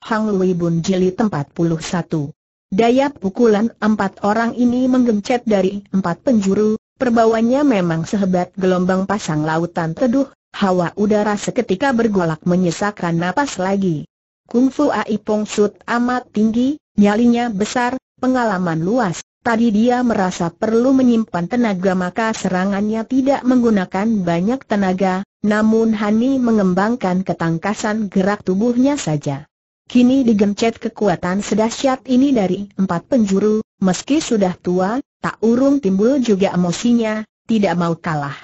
Hang Lui Bun Jili 41. Daya pukulan empat orang ini menggencet dari empat penjuru, perbawanya memang sehebat gelombang pasang lautan teduh, hawa udara seketika bergolak menyesakkan napas lagi. Kungfu Ai Pong Sut amat tinggi, nyalinya besar, pengalaman luas, tadi dia merasa perlu menyimpan tenaga maka serangannya tidak menggunakan banyak tenaga, namun Hani mengembangkan ketangkasan gerak tubuhnya saja. Kini digencet kekuatan sedahsyat ini dari empat penjuru, meski sudah tua, tak urung timbul juga emosinya, tidak mau kalah.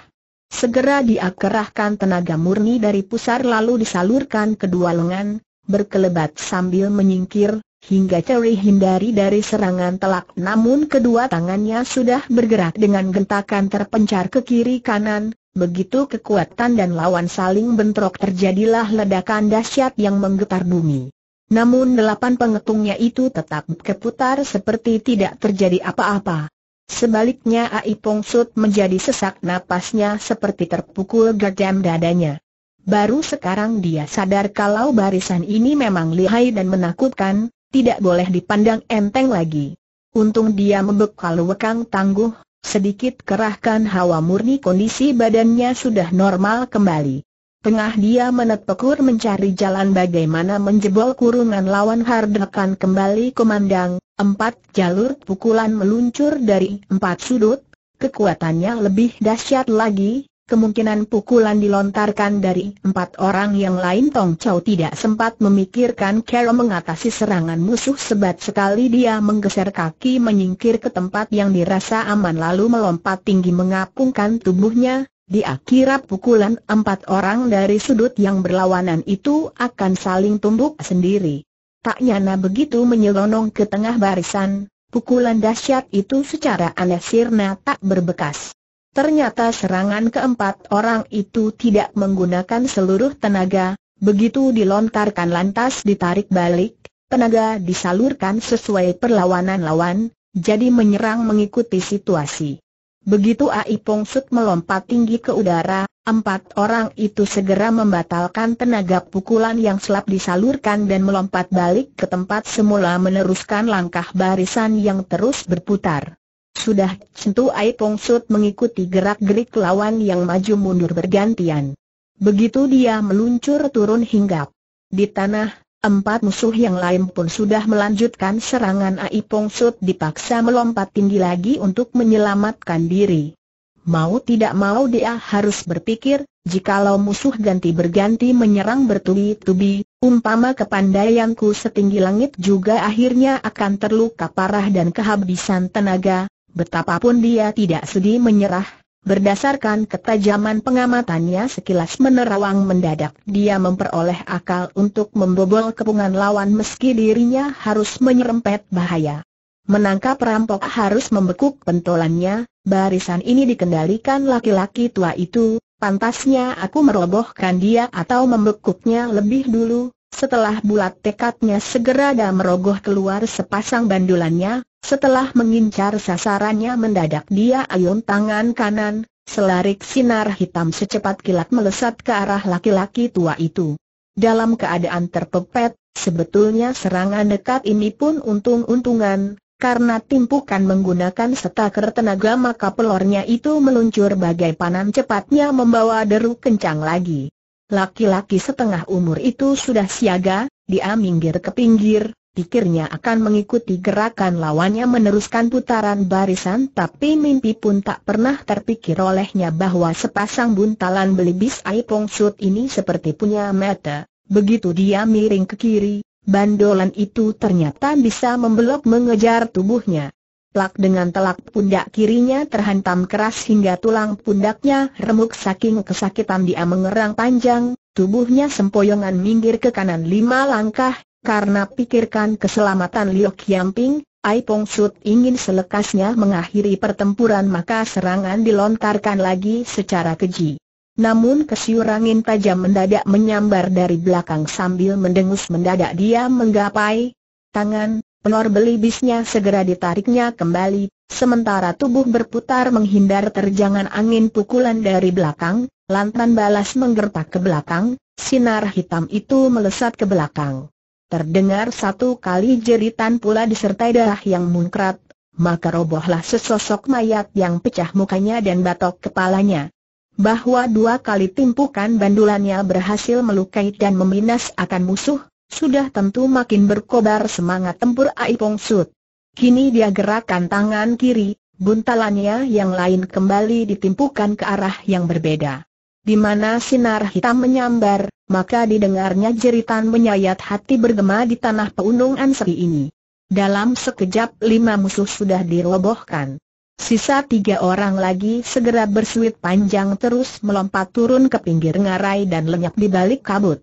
Segera diakerahkan tenaga murni dari pusar lalu disalurkan kedua lengan, berkelebat sambil menyingkir, hingga hindari dari serangan telak namun kedua tangannya sudah bergerak dengan gentakan terpencar ke kiri kanan, begitu kekuatan dan lawan saling bentrok terjadilah ledakan dahsyat yang menggetar bumi. Namun delapan pengetungnya itu tetap keputar seperti tidak terjadi apa-apa. Sebaliknya Ai Pong Sut menjadi sesak napasnya seperti terpukul gerdam dadanya. Baru sekarang dia sadar kalau barisan ini memang lihai dan menakutkan, tidak boleh dipandang enteng lagi. Untung dia membekal wekang tangguh, sedikit kerahkan hawa murni kondisi badannya sudah normal kembali. Tengah dia menetekur mencari jalan bagaimana menjebol kurungan lawan Hardekan kembali kemandang, empat jalur pukulan meluncur dari empat sudut, kekuatannya lebih dahsyat lagi, kemungkinan pukulan dilontarkan dari empat orang yang lain Tong Chow tidak sempat memikirkan cara mengatasi serangan musuh sebat sekali dia menggeser kaki menyingkir ke tempat yang dirasa aman lalu melompat tinggi mengapungkan tubuhnya, dia kira pukulan empat orang dari sudut yang berlawanan itu akan saling tumbuk sendiri. Tak nyana begitu menyelonong ke tengah barisan, pukulan dahsyat itu secara aneh sirna tak berbekas. Ternyata serangan keempat orang itu tidak menggunakan seluruh tenaga, begitu dilontarkan lantas ditarik balik, tenaga disalurkan sesuai perlawanan lawan, jadi menyerang mengikuti situasi. Begitu Ai Pong Sut melompat tinggi ke udara, empat orang itu segera membatalkan tenaga pukulan yang selap disalurkan dan melompat balik ke tempat semula meneruskan langkah barisan yang terus berputar. Sudah tentu Ai Pong Sut mengikuti gerak-gerik lawan yang maju mundur bergantian. Begitu dia meluncur turun hinggap di tanah, Empat musuh yang lain pun sudah melanjutkan serangan Ai Pong Sut dipaksa melompat tinggi lagi untuk menyelamatkan diri. Mau tidak mau dia harus berpikir, jikalau musuh ganti berganti menyerang bertubi-tubi, umpama kepandaianku setinggi langit juga akhirnya akan terluka parah dan kehabisan tenaga, betapapun dia tidak sedih menyerah, Berdasarkan ketajaman pengamatannya sekilas menerawang mendadak dia memperoleh akal untuk membobol kepungan lawan meski dirinya harus menyerempet bahaya. Menangkap rampok harus membekuk pentolannya, barisan ini dikendalikan laki-laki tua itu, pantasnya aku merobohkan dia atau membekuknya lebih dulu, setelah bulat tekadnya segera dah merogoh keluar sepasang bandulannya, setelah mengincar sasarannya mendadak dia ayun tangan kanan, selarik sinar hitam secepat kilat melesat ke arah laki-laki tua itu. Dalam keadaan terpepet, sebetulnya serangan dekat ini pun untung-untungan, karena timpukan menggunakan setaker tenaga maka pelornya itu meluncur bagai panan cepatnya membawa deru kencang lagi. Laki-laki setengah umur itu sudah siaga, dia minggir ke pinggir, pikirnya akan mengikuti gerakan lawannya meneruskan putaran barisan tapi mimpi pun tak pernah terpikir olehnya bahwa sepasang buntalan belibis Aipong Sud ini seperti punya mata, begitu dia miring ke kiri, bandolan itu ternyata bisa membelok mengejar tubuhnya. Plak dengan telak pundak kirinya terhantam keras hingga tulang pundaknya remuk saking kesakitan dia mengerang panjang, tubuhnya sempoyongan minggir ke kanan lima langkah, karena pikirkan keselamatan Liu Yamping. Ai Pong Sut ingin selekasnya mengakhiri pertempuran maka serangan dilontarkan lagi secara keji. Namun kesiurangin tajam mendadak menyambar dari belakang sambil mendengus mendadak dia menggapai, tangan, Penor beli bisnya segera ditariknya kembali, sementara tubuh berputar menghindar terjangan angin pukulan dari belakang, lantan balas menggertak ke belakang, sinar hitam itu melesat ke belakang. Terdengar satu kali jeritan pula disertai darah yang munkrat, maka robohlah sesosok mayat yang pecah mukanya dan batok kepalanya. Bahwa dua kali timpukan bandulannya berhasil melukai dan meminas akan musuh, sudah tentu makin berkobar semangat tempur Aipong Sud. Kini dia gerakan tangan kiri, buntalannya yang lain kembali ditimpukan ke arah yang berbeda. Di mana sinar hitam menyambar, maka didengarnya jeritan menyayat hati bergema di tanah peunungan seri ini. Dalam sekejap lima musuh sudah dirobohkan. Sisa tiga orang lagi segera bersuit panjang terus melompat turun ke pinggir ngarai dan lenyap di balik kabut.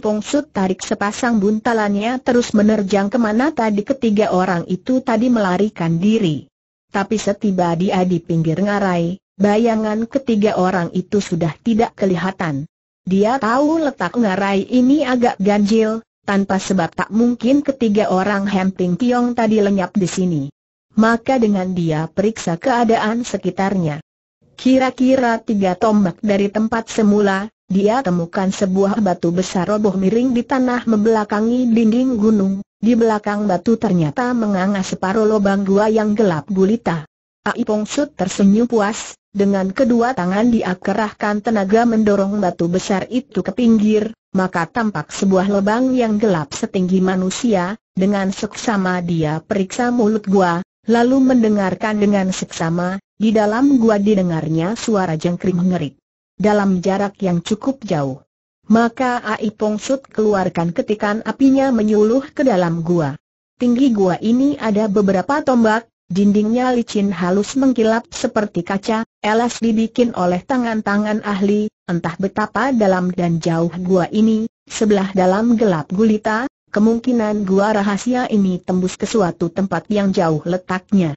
Pong Sut tarik sepasang buntalannya terus menerjang kemana tadi ketiga orang itu tadi melarikan diri. Tapi setiba dia di pinggir ngarai, bayangan ketiga orang itu sudah tidak kelihatan. Dia tahu letak ngarai ini agak ganjil, tanpa sebab tak mungkin ketiga orang Hemping Tiong tadi lenyap di sini. Maka dengan dia periksa keadaan sekitarnya. Kira-kira tiga tombak dari tempat semula, dia temukan sebuah batu besar roboh miring di tanah membelakangi dinding gunung, di belakang batu ternyata menganga separuh lubang gua yang gelap gulita. Ai Sut tersenyum puas, dengan kedua tangan dia kerahkan tenaga mendorong batu besar itu ke pinggir, maka tampak sebuah lubang yang gelap setinggi manusia, dengan seksama dia periksa mulut gua, lalu mendengarkan dengan seksama, di dalam gua didengarnya suara jengkring mengerik dalam jarak yang cukup jauh. Maka Ai Pongsut keluarkan ketikan apinya menyuluh ke dalam gua. Tinggi gua ini ada beberapa tombak, dindingnya licin halus mengkilap seperti kaca, elas dibikin oleh tangan-tangan ahli, entah betapa dalam dan jauh gua ini, sebelah dalam gelap gulita, kemungkinan gua rahasia ini tembus ke suatu tempat yang jauh letaknya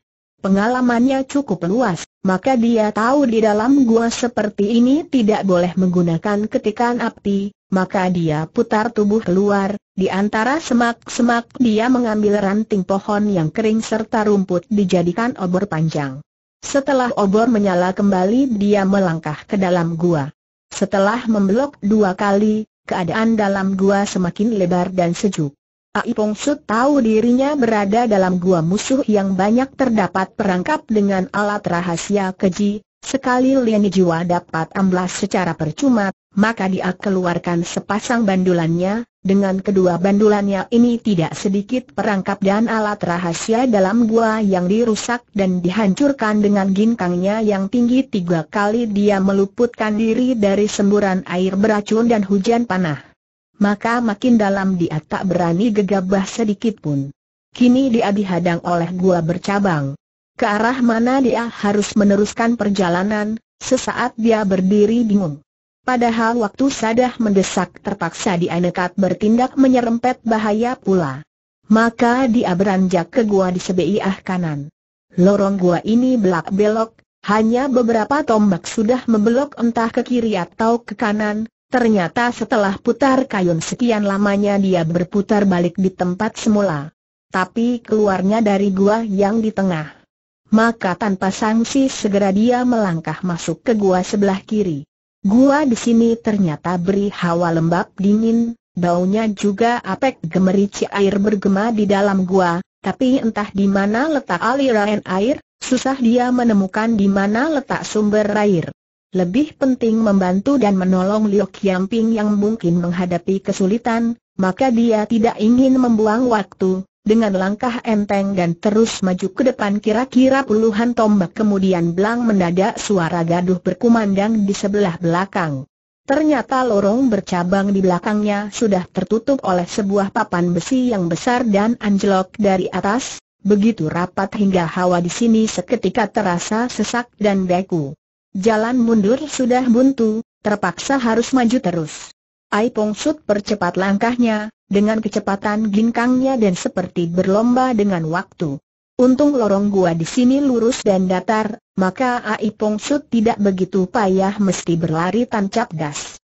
pengalamannya cukup luas, maka dia tahu di dalam gua seperti ini tidak boleh menggunakan ketikan api, maka dia putar tubuh keluar, di antara semak-semak dia mengambil ranting pohon yang kering serta rumput dijadikan obor panjang. Setelah obor menyala kembali dia melangkah ke dalam gua. Setelah memblok dua kali, keadaan dalam gua semakin lebar dan sejuk. Aipong Su tahu dirinya berada dalam gua musuh yang banyak terdapat perangkap dengan alat rahasia keji, sekali Lian Jiwa dapat amblas secara percuma, maka dia keluarkan sepasang bandulannya, dengan kedua bandulannya ini tidak sedikit perangkap dan alat rahasia dalam gua yang dirusak dan dihancurkan dengan ginkangnya yang tinggi tiga kali dia meluputkan diri dari semburan air beracun dan hujan panah maka makin dalam dia tak berani gegabah sedikitpun. Kini dia dihadang oleh gua bercabang. Ke arah mana dia harus meneruskan perjalanan, sesaat dia berdiri bingung. Padahal waktu sadah mendesak terpaksa dia nekat bertindak menyerempet bahaya pula. Maka dia beranjak ke gua di sebelah kanan. Lorong gua ini belak-belok, hanya beberapa tombak sudah membelok entah ke kiri atau ke kanan, Ternyata setelah putar kayun sekian lamanya dia berputar balik di tempat semula. Tapi keluarnya dari gua yang di tengah. Maka tanpa sanksi segera dia melangkah masuk ke gua sebelah kiri. Gua di sini ternyata beri hawa lembab dingin, baunya juga apek gemerici air bergema di dalam gua, tapi entah di mana letak aliran air, susah dia menemukan di mana letak sumber air lebih penting membantu dan menolong Liu Qiangping yang mungkin menghadapi kesulitan, maka dia tidak ingin membuang waktu, dengan langkah enteng dan terus maju ke depan kira-kira puluhan tombak kemudian belang mendadak suara gaduh berkumandang di sebelah belakang. Ternyata lorong bercabang di belakangnya sudah tertutup oleh sebuah papan besi yang besar dan anjlok dari atas, begitu rapat hingga hawa di sini seketika terasa sesak dan beku. Jalan mundur sudah buntu, terpaksa harus maju terus. Ai Pong Sut percepat langkahnya, dengan kecepatan ginkangnya dan seperti berlomba dengan waktu. Untung lorong gua di sini lurus dan datar, maka Ai Pong Sut tidak begitu payah mesti berlari tancap gas.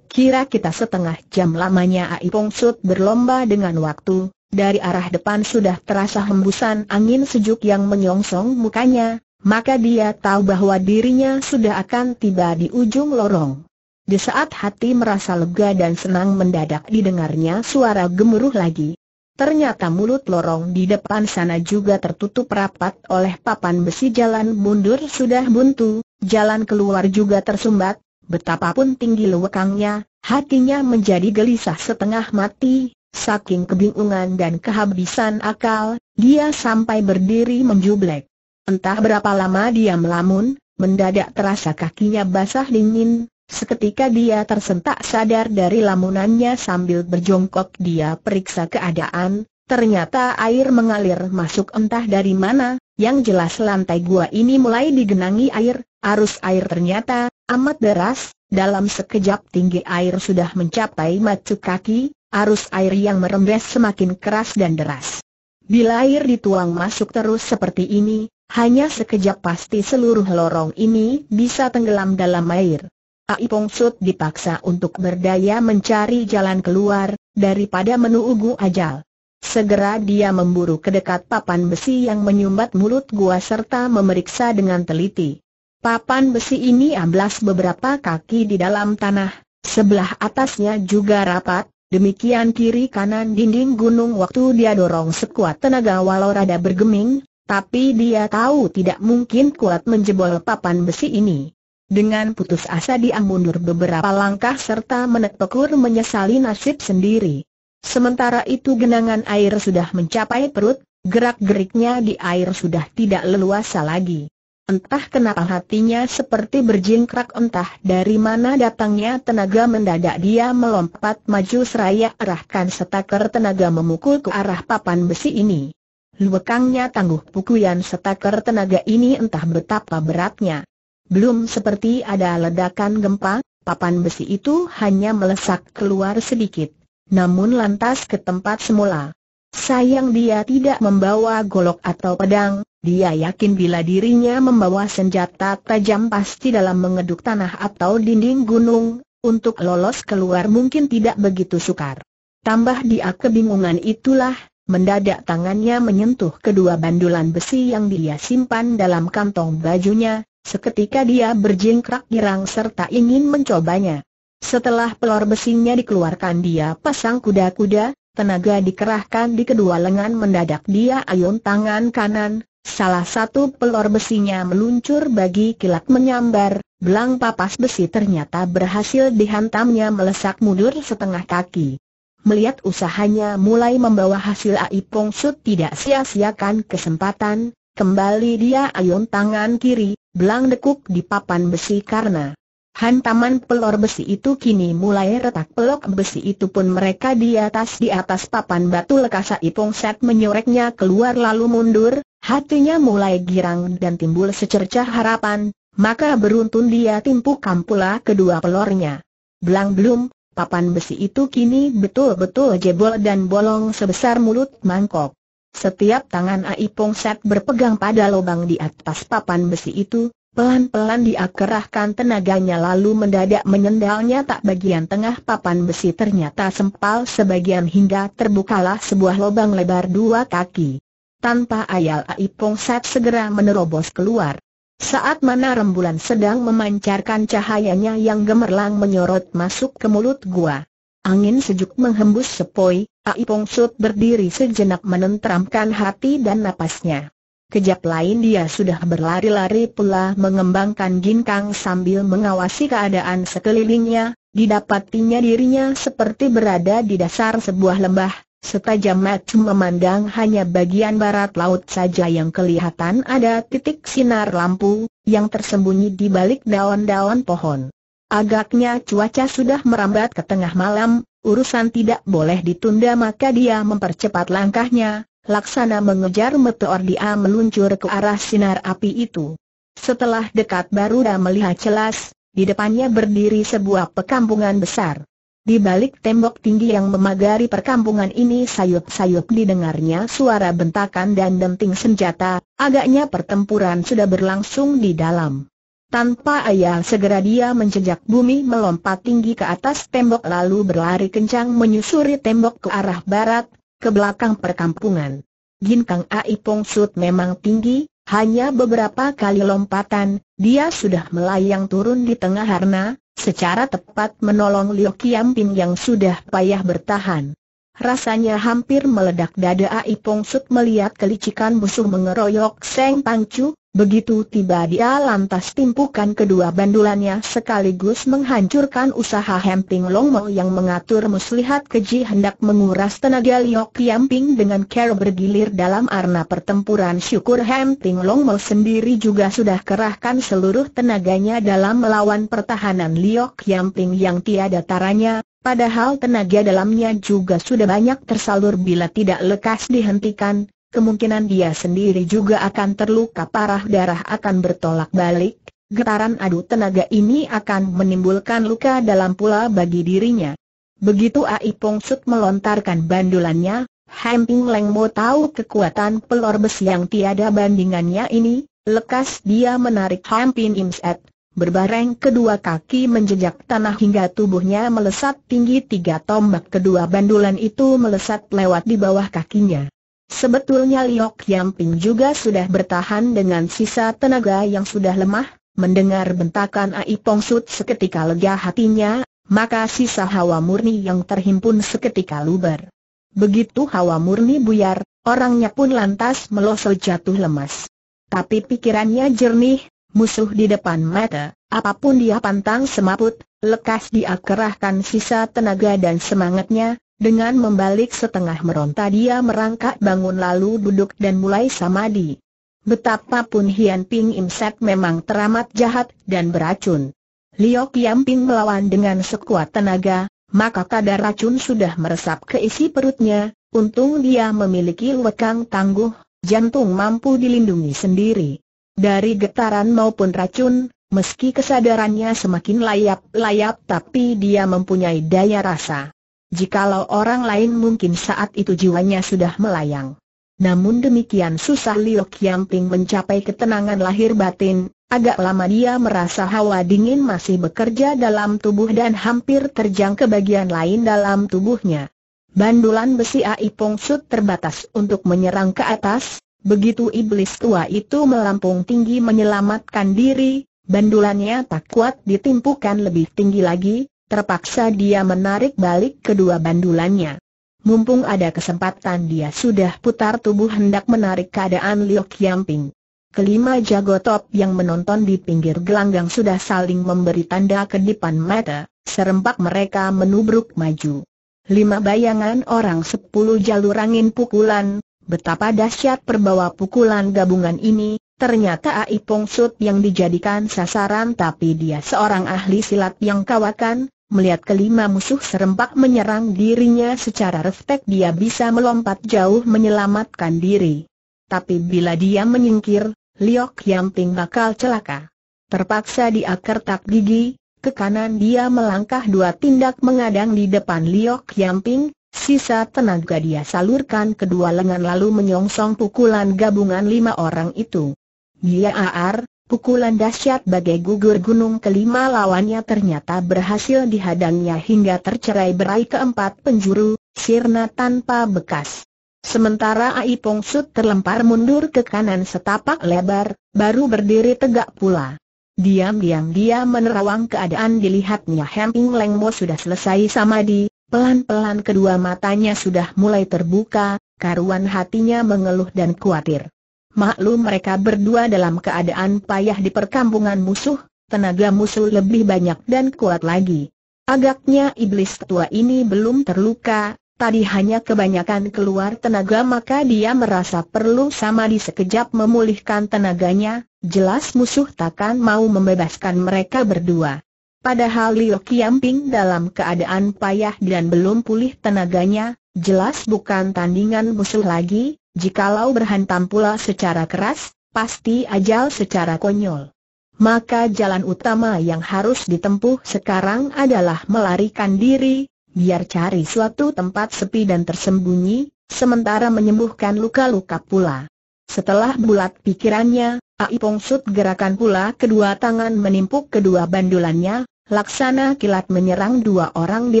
Kira kita setengah jam lamanya Ai Pong Sut berlomba dengan waktu, dari arah depan sudah terasa hembusan angin sejuk yang menyongsong mukanya, maka dia tahu bahwa dirinya sudah akan tiba di ujung lorong. Di saat hati merasa lega dan senang mendadak didengarnya suara gemuruh lagi. Ternyata mulut lorong di depan sana juga tertutup rapat oleh papan besi jalan mundur sudah buntu, jalan keluar juga tersumbat, betapapun tinggi lewekangnya, hatinya menjadi gelisah setengah mati, saking kebingungan dan kehabisan akal, dia sampai berdiri menjublek. Entah berapa lama dia melamun, mendadak terasa kakinya basah dingin, seketika dia tersentak sadar dari lamunannya sambil berjongkok dia periksa keadaan, ternyata air mengalir masuk entah dari mana, yang jelas lantai gua ini mulai digenangi air, arus air ternyata amat deras, dalam sekejap tinggi air sudah mencapai macu kaki, arus air yang merembes semakin keras dan deras. Bila air dituang masuk terus seperti ini, hanya sekejap pasti seluruh lorong ini bisa tenggelam dalam air. Ai Sud dipaksa untuk berdaya mencari jalan keluar, daripada menunggu ajal. Segera dia memburu ke dekat papan besi yang menyumbat mulut gua serta memeriksa dengan teliti. Papan besi ini amblas beberapa kaki di dalam tanah, sebelah atasnya juga rapat, Demikian kiri kanan dinding gunung waktu dia dorong sekuat tenaga walau rada bergeming, tapi dia tahu tidak mungkin kuat menjebol papan besi ini. Dengan putus asa dia mundur beberapa langkah serta menetekur menyesali nasib sendiri. Sementara itu genangan air sudah mencapai perut, gerak-geriknya di air sudah tidak leluasa lagi. Entah kenapa hatinya seperti berjingkrak entah dari mana datangnya tenaga mendadak dia melompat maju seraya arahkan setaker tenaga memukul ke arah papan besi ini. Luekangnya tangguh pukulan setaker tenaga ini entah betapa beratnya. Belum seperti ada ledakan gempa, papan besi itu hanya melesak keluar sedikit, namun lantas ke tempat semula. Sayang dia tidak membawa golok atau pedang, dia yakin bila dirinya membawa senjata tajam pasti dalam mengeduk tanah atau dinding gunung, untuk lolos keluar mungkin tidak begitu sukar. Tambah dia kebingungan itulah, Mendadak tangannya menyentuh kedua bandulan besi yang dia simpan dalam kantong bajunya, seketika dia berjingkrak girang serta ingin mencobanya. Setelah pelor besinya dikeluarkan dia pasang kuda-kuda, tenaga dikerahkan di kedua lengan mendadak dia ayun tangan kanan, salah satu pelor besinya meluncur bagi kilat menyambar, belang papas besi ternyata berhasil dihantamnya melesak mundur setengah kaki melihat usahanya mulai membawa hasil ipung sud tidak sia-siakan kesempatan, kembali dia ayun tangan kiri, belang dekuk di papan besi karena Hantaman pelor besi itu kini mulai retak pelok besi itu pun mereka di atas di atas papan batu lekas ipung Set menyoreknya keluar lalu mundur, hatinya mulai girang dan timbul secercah harapan, maka beruntun dia timpu pula kedua pelornya. Belang belum, papan besi itu kini betul-betul jebol dan bolong sebesar mulut mangkok. Setiap tangan Ai Pong Set berpegang pada lubang di atas papan besi itu, pelan-pelan dia kerahkan tenaganya lalu mendadak menyendalnya tak bagian tengah papan besi ternyata sempal sebagian hingga terbukalah sebuah lubang lebar dua kaki. Tanpa ayal Ai Pong Set segera menerobos keluar. Saat mana rembulan sedang memancarkan cahayanya yang gemerlang menyorot masuk ke mulut gua. Angin sejuk menghembus sepoi, Ai sud berdiri sejenak menenteramkan hati dan napasnya. Kejap lain dia sudah berlari-lari pula mengembangkan ginkang sambil mengawasi keadaan sekelilingnya, didapatinya dirinya seperti berada di dasar sebuah lembah, Setajam mata memandang hanya bagian barat laut saja yang kelihatan ada titik sinar lampu, yang tersembunyi di balik daun-daun pohon. Agaknya cuaca sudah merambat ke tengah malam, urusan tidak boleh ditunda maka dia mempercepat langkahnya, laksana mengejar meteor dia meluncur ke arah sinar api itu. Setelah dekat baru dia melihat jelas, di depannya berdiri sebuah perkampungan besar. Di balik tembok tinggi yang memagari perkampungan ini sayup-sayup didengarnya suara bentakan dan denting senjata, agaknya pertempuran sudah berlangsung di dalam. Tanpa ayah segera dia menjejak bumi melompat tinggi ke atas tembok lalu berlari kencang menyusuri tembok ke arah barat, ke belakang perkampungan. Ginkang Ai Pong Sut memang tinggi, hanya beberapa kali lompatan, dia sudah melayang turun di tengah harna, Secara tepat menolong Liu Kiamping yang sudah payah bertahan. Rasanya hampir meledak dada Aipong Sut melihat kelicikan musuh mengeroyok Seng Pangcu, Begitu tiba dia lantas timpukan kedua bandulannya sekaligus menghancurkan usaha Hemping Longmo yang mengatur muslihat keji hendak menguras tenaga Liok Yamping dengan cara bergilir dalam arena pertempuran syukur Hemping Longmo sendiri juga sudah kerahkan seluruh tenaganya dalam melawan pertahanan Liok Yamping yang tiada taranya, padahal tenaga dalamnya juga sudah banyak tersalur bila tidak lekas dihentikan, kemungkinan dia sendiri juga akan terluka parah darah akan bertolak balik, getaran adu tenaga ini akan menimbulkan luka dalam pula bagi dirinya. Begitu Ai Pong Sut melontarkan bandulannya, Hemping Ping Leng Mo tahu kekuatan pelor besi yang tiada bandingannya ini, lekas dia menarik Hemping Ping Im Set, Berbareng kedua kaki menjejak tanah hingga tubuhnya melesat tinggi tiga tombak kedua bandulan itu melesat lewat di bawah kakinya. Sebetulnya Liok Yam Ping juga sudah bertahan dengan sisa tenaga yang sudah lemah, mendengar bentakan Ai Pong Sut seketika lega hatinya, maka sisa hawa murni yang terhimpun seketika luber. Begitu hawa murni buyar, orangnya pun lantas melosot jatuh lemas. Tapi pikirannya jernih, musuh di depan mata, apapun dia pantang semaput, lekas dia kerahkan sisa tenaga dan semangatnya, dengan membalik setengah meronta dia merangkak bangun lalu duduk dan mulai samadi. Betapapun Hian Ping Im Set memang teramat jahat dan beracun. Liok Kiam Ping melawan dengan sekuat tenaga, maka kadar racun sudah meresap ke isi perutnya, untung dia memiliki lekang tangguh, jantung mampu dilindungi sendiri. Dari getaran maupun racun, meski kesadarannya semakin layap-layap tapi dia mempunyai daya rasa. Jikalau orang lain mungkin saat itu jiwanya sudah melayang. Namun demikian susah Liu Qiangping mencapai ketenangan lahir batin, agak lama dia merasa hawa dingin masih bekerja dalam tubuh dan hampir terjang ke bagian lain dalam tubuhnya. Bandulan besi Ai Pongsut terbatas untuk menyerang ke atas, begitu iblis tua itu melampung tinggi menyelamatkan diri, bandulannya tak kuat ditimpukan lebih tinggi lagi, Terpaksa dia menarik balik kedua bandulannya. Mumpung ada kesempatan dia sudah putar tubuh hendak menarik keadaan Liu Qiangping. Kelima jago top yang menonton di pinggir gelanggang sudah saling memberi tanda kedipan mata, serempak mereka menubruk maju. Lima bayangan orang sepuluh jalur angin pukulan, betapa dahsyat perbawa pukulan gabungan ini, Ternyata Ai Pong Sud yang dijadikan sasaran tapi dia seorang ahli silat yang kawakan, Melihat kelima musuh serempak menyerang dirinya secara respek, dia bisa melompat jauh menyelamatkan diri. Tapi bila dia menyingkir, Liok Yamping bakal celaka. Terpaksa dia kertak gigi, ke kanan dia melangkah dua tindak mengadang di depan Liok Yamping, Sisa tenaga dia salurkan kedua lengan lalu menyongsong pukulan gabungan lima orang itu. Dia aar, Pukulan dahsyat bagai gugur gunung kelima lawannya ternyata berhasil dihadangnya hingga tercerai berai keempat penjuru, sirna tanpa bekas. Sementara Ai Pong Sut terlempar mundur ke kanan setapak lebar, baru berdiri tegak pula. Diam-diam dia menerawang keadaan dilihatnya Hemping Lengmo sudah selesai samadi, pelan-pelan kedua matanya sudah mulai terbuka, karuan hatinya mengeluh dan khawatir maklum mereka berdua dalam keadaan payah di perkampungan musuh, tenaga musuh lebih banyak dan kuat lagi. Agaknya iblis tua ini belum terluka, tadi hanya kebanyakan keluar tenaga maka dia merasa perlu sama di sekejap memulihkan tenaganya, jelas musuh takkan mau membebaskan mereka berdua. Padahal Liu Kiamping dalam keadaan payah dan belum pulih tenaganya, jelas bukan tandingan musuh lagi, Jikalau berhantam pula secara keras, pasti ajal secara konyol. Maka jalan utama yang harus ditempuh sekarang adalah melarikan diri, biar cari suatu tempat sepi dan tersembunyi, sementara menyembuhkan luka-luka pula. Setelah bulat pikirannya, Aipong sud gerakan pula kedua tangan menimpuk kedua bandulannya, laksana kilat menyerang dua orang di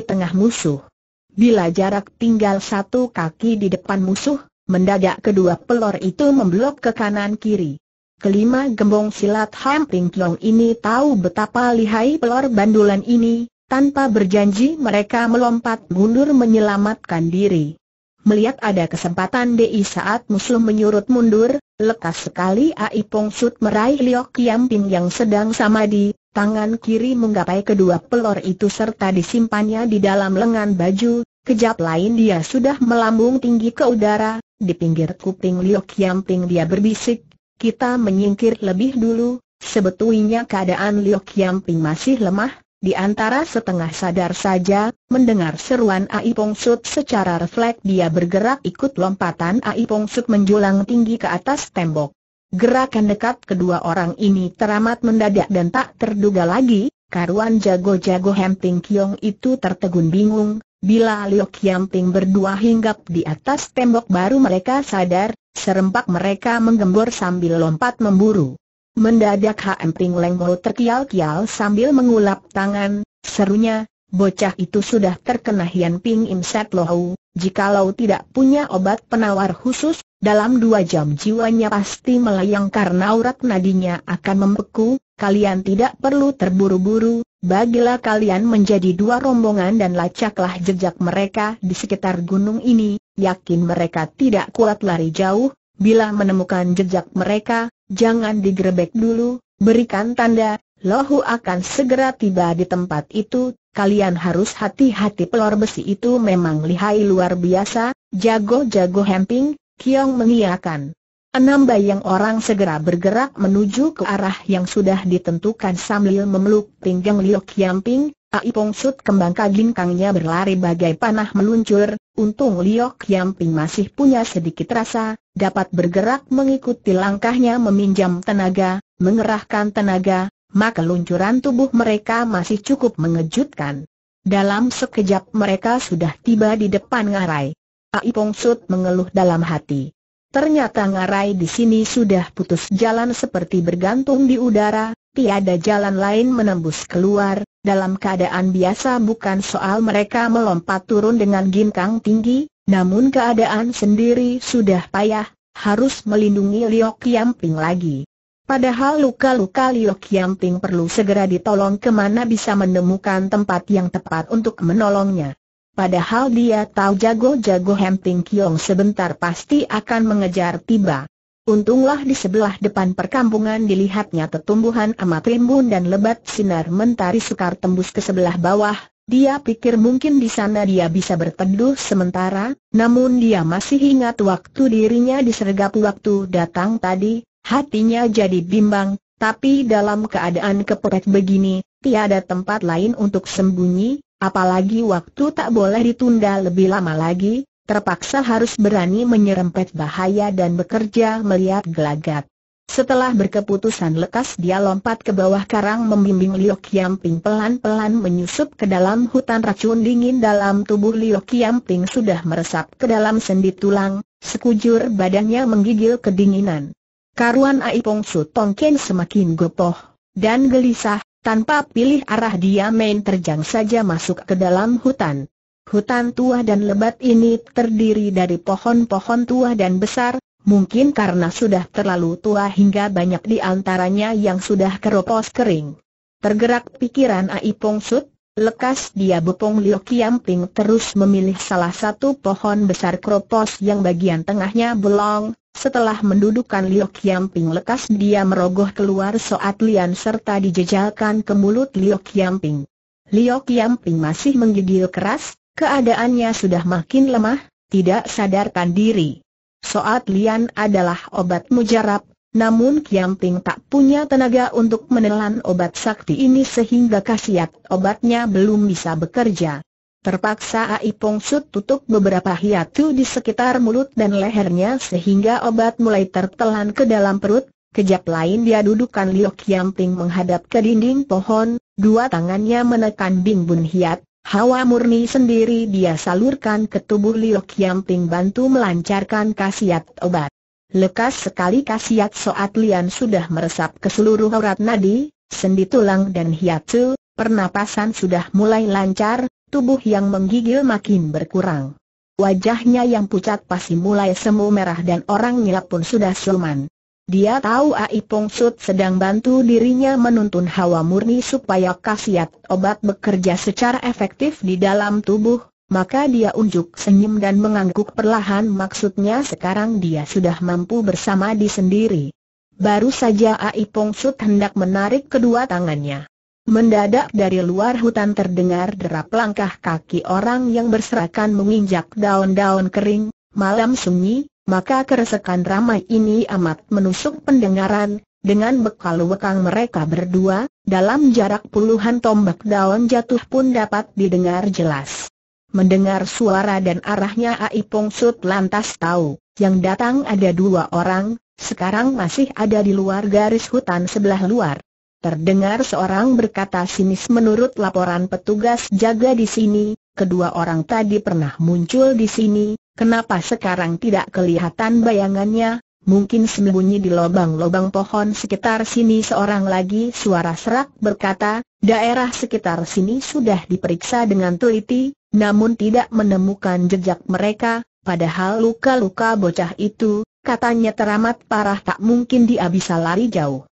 tengah musuh. Bila jarak tinggal satu kaki di depan musuh, Mendadak kedua pelor itu memblok ke kanan kiri. Kelima gembong silat Hamping Tiong ini tahu betapa lihai pelor bandulan ini, tanpa berjanji mereka melompat mundur menyelamatkan diri. Melihat ada kesempatan DI saat musuh menyurut mundur, lekas sekali Ai Pong Sut meraih Liok Kiam Ping yang sedang samadi, tangan kiri menggapai kedua pelor itu serta disimpannya di dalam lengan baju, kejap lain dia sudah melambung tinggi ke udara, di pinggir kuping Liu Ping dia berbisik, kita menyingkir lebih dulu, sebetulnya keadaan Liu Ping masih lemah, di antara setengah sadar saja, mendengar seruan Ai Pong Pongsut secara refleks dia bergerak ikut lompatan Ai Pong Pongsut menjulang tinggi ke atas tembok. Gerakan dekat kedua orang ini teramat mendadak dan tak terduga lagi, karuan jago-jago Hemping Kiong itu tertegun bingung, Bila Liu Qiangping berdua hinggap di atas tembok baru mereka sadar, serempak mereka menggembor sambil lompat memburu. Mendadak HM Ping Lenggol terkial-kial sambil mengulap tangan, serunya, bocah itu sudah terkena Hian Ping Im Set Lohau, jikalau tidak punya obat penawar khusus, dalam dua jam jiwanya pasti melayang karena urat nadinya akan membeku, kalian tidak perlu terburu-buru, Bagilah kalian menjadi dua rombongan dan lacaklah jejak mereka di sekitar gunung ini, yakin mereka tidak kuat lari jauh, bila menemukan jejak mereka, jangan digerebek dulu, berikan tanda, lohu akan segera tiba di tempat itu, kalian harus hati-hati pelor besi itu memang lihai luar biasa, jago-jago hemping, Kiong mengiakan. Enam bayang orang segera bergerak menuju ke arah yang sudah ditentukan sambil memeluk pinggang Liok Yamping, Ai Pong Sut kembang kangnya berlari bagai panah meluncur, untung Liok Yamping masih punya sedikit rasa, dapat bergerak mengikuti langkahnya meminjam tenaga, mengerahkan tenaga, maka luncuran tubuh mereka masih cukup mengejutkan. Dalam sekejap mereka sudah tiba di depan ngarai. Ai Pong Sut mengeluh dalam hati. Ternyata ngarai di sini sudah putus jalan seperti bergantung di udara, tiada jalan lain menembus keluar, dalam keadaan biasa bukan soal mereka melompat turun dengan ginkang tinggi, namun keadaan sendiri sudah payah, harus melindungi Liok Yamping lagi. Padahal luka-luka Liok Yamping perlu segera ditolong kemana bisa menemukan tempat yang tepat untuk menolongnya. Padahal dia tahu jago-jago Hemping Kiong sebentar pasti akan mengejar tiba. Untunglah di sebelah depan perkampungan dilihatnya tetumbuhan amat rimbun dan lebat sinar mentari sukar tembus ke sebelah bawah, dia pikir mungkin di sana dia bisa berteduh sementara, namun dia masih ingat waktu dirinya disergap waktu datang tadi, hatinya jadi bimbang, tapi dalam keadaan kepepet begini, tiada tempat lain untuk sembunyi, Apalagi waktu tak boleh ditunda lebih lama lagi, terpaksa harus berani menyerempet bahaya dan bekerja melihat gelagat. Setelah berkeputusan lekas dia lompat ke bawah karang membimbing Liu Kiamping pelan-pelan menyusup ke dalam hutan racun dingin dalam tubuh Liu Kiamping sudah meresap ke dalam sendi tulang, sekujur badannya menggigil kedinginan. Karuan Aipong Sutong Ken semakin gopoh dan gelisah, tanpa pilih arah dia main terjang saja masuk ke dalam hutan. Hutan tua dan lebat ini terdiri dari pohon-pohon tua dan besar, mungkin karena sudah terlalu tua hingga banyak di antaranya yang sudah keropos kering. Tergerak pikiran Ai Pong Sut, Lekas dia Bopong Liu Kiamping terus memilih salah satu pohon besar keropos yang bagian tengahnya belong, setelah mendudukan Liu Qiangping lekas dia merogoh keluar Soat Lian serta dijejalkan ke mulut Liu Qiangping. Liu Qiangping masih menggigil keras, keadaannya sudah makin lemah, tidak sadarkan diri. Soat Lian adalah obat mujarab, namun Qiangping tak punya tenaga untuk menelan obat sakti ini sehingga khasiat obatnya belum bisa bekerja. Terpaksa Ai Sut tutup beberapa hiatu di sekitar mulut dan lehernya sehingga obat mulai tertelan ke dalam perut, kejap lain dia dudukan Liu Yamping menghadap ke dinding pohon, dua tangannya menekan Bing Bun hiat, hawa murni sendiri dia salurkan ke tubuh Liu Yamping bantu melancarkan khasiat obat. Lekas sekali khasiat soat lian sudah meresap ke seluruh urat nadi, sendi tulang dan hiatu, pernapasan sudah mulai lancar, tubuh yang menggigil makin berkurang. Wajahnya yang pucat pasti mulai semu merah dan orangnya pun sudah siluman. Dia tahu Ai Pong sedang bantu dirinya menuntun hawa murni supaya khasiat obat bekerja secara efektif di dalam tubuh, maka dia unjuk senyum dan mengangguk perlahan maksudnya sekarang dia sudah mampu bersama di sendiri. Baru saja Ai Pong hendak menarik kedua tangannya. Mendadak dari luar hutan terdengar derap langkah kaki orang yang berserakan menginjak daun-daun kering, malam sunyi, maka keresekan ramai ini amat menusuk pendengaran, dengan bekal wekang mereka berdua, dalam jarak puluhan tombak daun jatuh pun dapat didengar jelas. Mendengar suara dan arahnya Ai Sut lantas tahu, yang datang ada dua orang, sekarang masih ada di luar garis hutan sebelah luar. Terdengar seorang berkata sinis menurut laporan petugas jaga di sini, kedua orang tadi pernah muncul di sini, kenapa sekarang tidak kelihatan bayangannya, mungkin sembunyi di lubang-lubang pohon sekitar sini seorang lagi suara serak berkata, daerah sekitar sini sudah diperiksa dengan teliti, namun tidak menemukan jejak mereka, padahal luka-luka bocah itu, katanya teramat parah tak mungkin dia bisa lari jauh.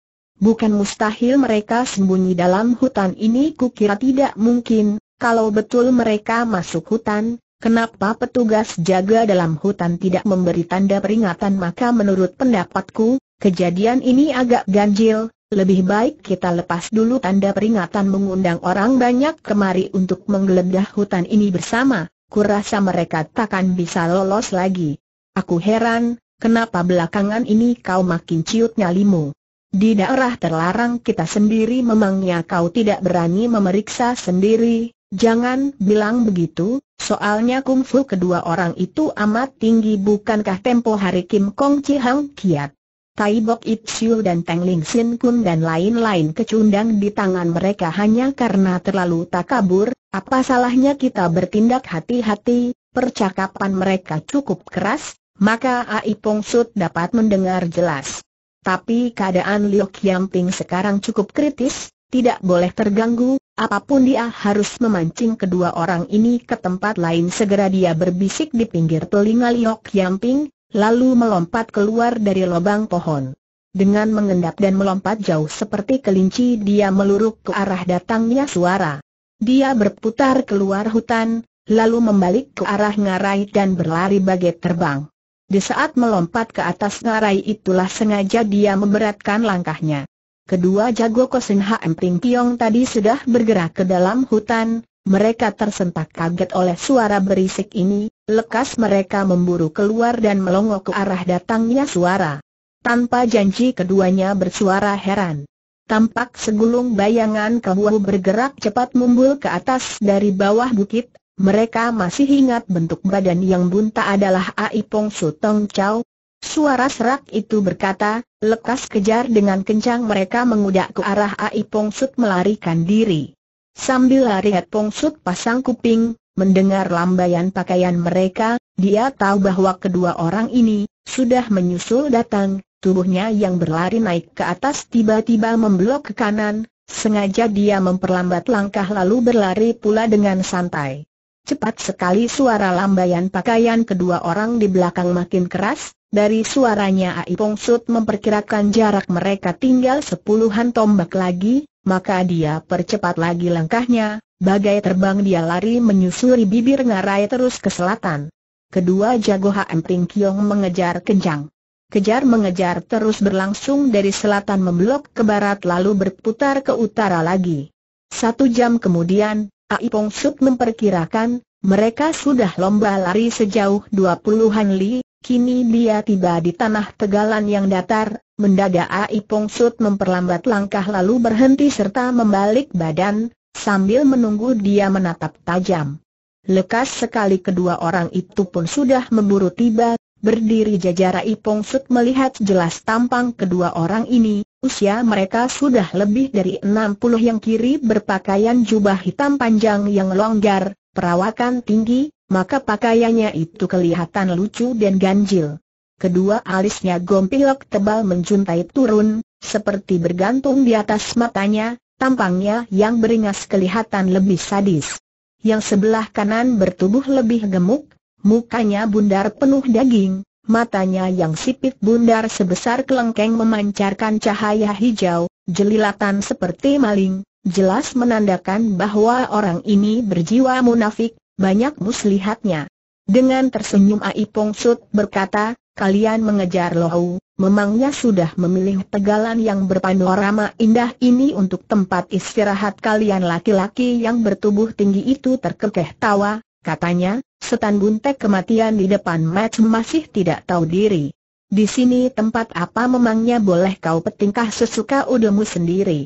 Bukan mustahil mereka sembunyi dalam hutan ini kukira tidak mungkin, kalau betul mereka masuk hutan, kenapa petugas jaga dalam hutan tidak memberi tanda peringatan maka menurut pendapatku, kejadian ini agak ganjil, lebih baik kita lepas dulu tanda peringatan mengundang orang banyak kemari untuk menggeledah hutan ini bersama, kurasa mereka takkan bisa lolos lagi. Aku heran, kenapa belakangan ini kau makin ciut nyalimu? Di daerah terlarang kita sendiri memangnya kau tidak berani memeriksa sendiri, jangan bilang begitu, soalnya kungfu kedua orang itu amat tinggi bukankah tempo hari Kim Kong Chi Hang Kiat. Tai Bok Ip Siu dan Tang Ling Sin Kun dan lain-lain kecundang di tangan mereka hanya karena terlalu takabur, apa salahnya kita bertindak hati-hati, percakapan mereka cukup keras, maka Ai Pong Sut dapat mendengar jelas. Tapi keadaan Liu Qiangping sekarang cukup kritis, tidak boleh terganggu, apapun dia harus memancing kedua orang ini ke tempat lain segera dia berbisik di pinggir telinga Liu Qiangping, lalu melompat keluar dari lubang pohon. Dengan mengendap dan melompat jauh seperti kelinci dia meluruk ke arah datangnya suara. Dia berputar keluar hutan, lalu membalik ke arah ngarai dan berlari bagai terbang. Di saat melompat ke atas ngarai itulah sengaja dia memberatkan langkahnya. Kedua jago Kosin HM Ping Kiong tadi sudah bergerak ke dalam hutan, mereka tersentak kaget oleh suara berisik ini, lekas mereka memburu keluar dan melongok ke arah datangnya suara. Tanpa janji keduanya bersuara heran. Tampak segulung bayangan kebuah bergerak cepat mumbul ke atas dari bawah bukit, mereka masih ingat bentuk badan yang bunta adalah Aipong Sutong Chow. Suara serak itu berkata, lekas kejar dengan kencang mereka mengudak ke arah Aipong Sut melarikan diri. Sambil lari Aipong Sut pasang kuping, mendengar lambaian pakaian mereka, dia tahu bahwa kedua orang ini, sudah menyusul datang, tubuhnya yang berlari naik ke atas tiba-tiba memblok ke kanan, sengaja dia memperlambat langkah lalu berlari pula dengan santai. Cepat sekali suara lambaian pakaian kedua orang di belakang makin keras, dari suaranya Ai sud memperkirakan jarak mereka tinggal sepuluhan tombak lagi, maka dia percepat lagi langkahnya, bagai terbang dia lari menyusuri bibir ngarai terus ke selatan. Kedua jago HM Ting Kiong mengejar kencang. Kejar mengejar terus berlangsung dari selatan memblok ke barat lalu berputar ke utara lagi. Satu jam kemudian, Pong Suk memperkirakan, mereka sudah lomba lari sejauh dua puluhan li, kini dia tiba di tanah tegalan yang datar, mendadak Ai Pong Sut memperlambat langkah lalu berhenti serta membalik badan, sambil menunggu dia menatap tajam. Lekas sekali kedua orang itu pun sudah memburu tiba, berdiri jajar Ai Pong Sut melihat jelas tampang kedua orang ini, Usia mereka sudah lebih dari 60 yang kiri berpakaian jubah hitam panjang yang longgar, perawakan tinggi, maka pakaiannya itu kelihatan lucu dan ganjil. Kedua alisnya gompilok tebal menjuntai turun, seperti bergantung di atas matanya, tampangnya yang beringas kelihatan lebih sadis. Yang sebelah kanan bertubuh lebih gemuk, mukanya bundar penuh daging, matanya yang sipit bundar sebesar kelengkeng memancarkan cahaya hijau, jelilatan seperti maling, jelas menandakan bahwa orang ini berjiwa munafik, banyak muslihatnya. Dengan tersenyum Ai sud, berkata, kalian mengejar Lohu, memangnya sudah memilih tegalan yang berpanorama indah ini untuk tempat istirahat kalian laki-laki yang bertubuh tinggi itu terkekeh tawa, Katanya, setan buntek kematian di depan match masih tidak tahu diri. Di sini tempat apa memangnya boleh kau petingkah sesuka udemu sendiri.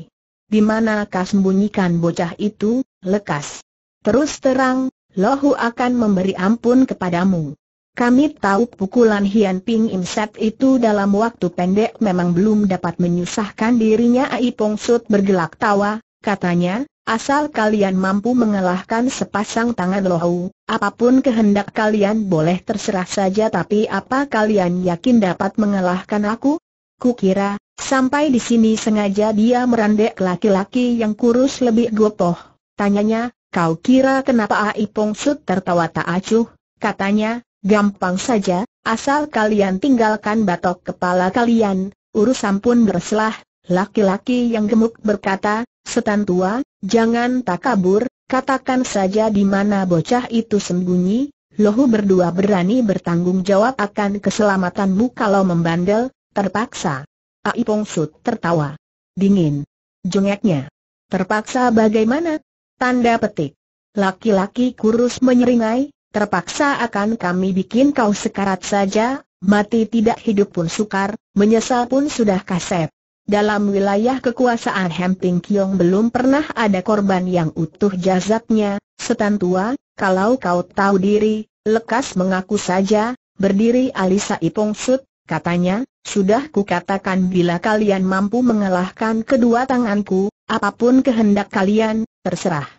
Di mana kau sembunyikan bocah itu, lekas. Terus terang, Lohu akan memberi ampun kepadamu. Kami tahu pukulan Hian Ping Im Set itu dalam waktu pendek memang belum dapat menyusahkan dirinya Ai Pong Sut bergelak tawa, katanya, asal kalian mampu mengalahkan sepasang tangan lohu, apapun kehendak kalian boleh terserah saja tapi apa kalian yakin dapat mengalahkan aku? Kukira, sampai di sini sengaja dia merandek laki-laki yang kurus lebih gopoh. Tanyanya, kau kira kenapa Ai Sut tertawa tak acuh? Katanya, gampang saja, asal kalian tinggalkan batok kepala kalian, urusan pun berselah. Laki-laki yang gemuk berkata, Setan tua, jangan tak kabur, katakan saja di mana bocah itu sembunyi, lohu berdua berani bertanggung jawab akan keselamatanmu kalau membandel, terpaksa. Aipong Sut tertawa. Dingin. Jengeknya. Terpaksa bagaimana? Tanda petik. Laki-laki kurus menyeringai, terpaksa akan kami bikin kau sekarat saja, mati tidak hidup pun sukar, menyesal pun sudah kasep. Dalam wilayah kekuasaan Hemping Kiong belum pernah ada korban yang utuh jasadnya, setan tua, kalau kau tahu diri, lekas mengaku saja, berdiri Alisa Ipong Sut, katanya, sudah kukatakan bila kalian mampu mengalahkan kedua tanganku, apapun kehendak kalian, terserah.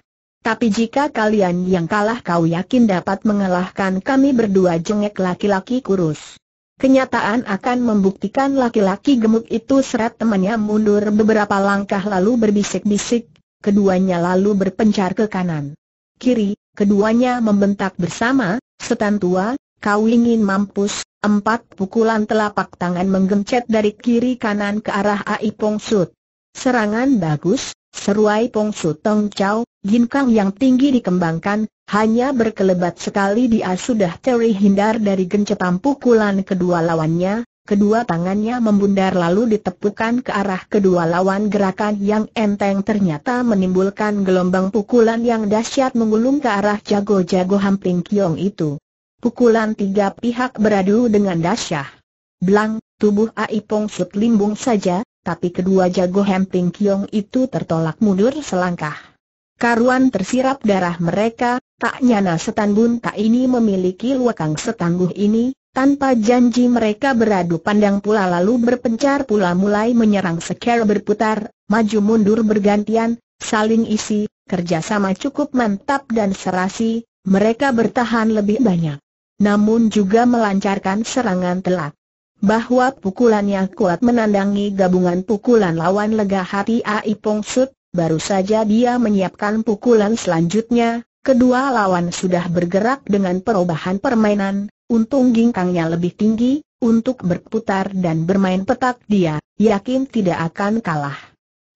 Tapi jika kalian yang kalah kau yakin dapat mengalahkan kami berdua jengek laki-laki kurus. Kenyataan akan membuktikan laki-laki gemuk itu serat temannya mundur beberapa langkah lalu berbisik-bisik, keduanya lalu berpencar ke kanan. Kiri, keduanya membentak bersama, setan tua, kau ingin mampus, empat pukulan telapak tangan menggencet dari kiri kanan ke arah Ai Sud. Serangan bagus, Seruai Su Tong Chow, ginkang yang tinggi dikembangkan, hanya berkelebat sekali dia sudah terhindar dari gencetan pukulan kedua lawannya, kedua tangannya membundar lalu ditepukan ke arah kedua lawan gerakan yang enteng ternyata menimbulkan gelombang pukulan yang dahsyat mengulung ke arah jago-jago Hamping Kiong itu. Pukulan tiga pihak beradu dengan dahsyat. Belang, tubuh Aipong Sut limbung saja, tapi kedua jago Hemping Kiong itu tertolak mundur selangkah. Karuan tersirap darah mereka, tak nyana setan tak ini memiliki luakang setangguh ini, tanpa janji mereka beradu pandang pula lalu berpencar pula mulai menyerang secara berputar, maju mundur bergantian, saling isi, kerjasama cukup mantap dan serasi, mereka bertahan lebih banyak. Namun juga melancarkan serangan telak bahwa pukulannya kuat menandangi gabungan pukulan lawan lega hati Ai Pong Sut, baru saja dia menyiapkan pukulan selanjutnya, kedua lawan sudah bergerak dengan perubahan permainan, untung gingkangnya lebih tinggi, untuk berputar dan bermain petak dia, yakin tidak akan kalah.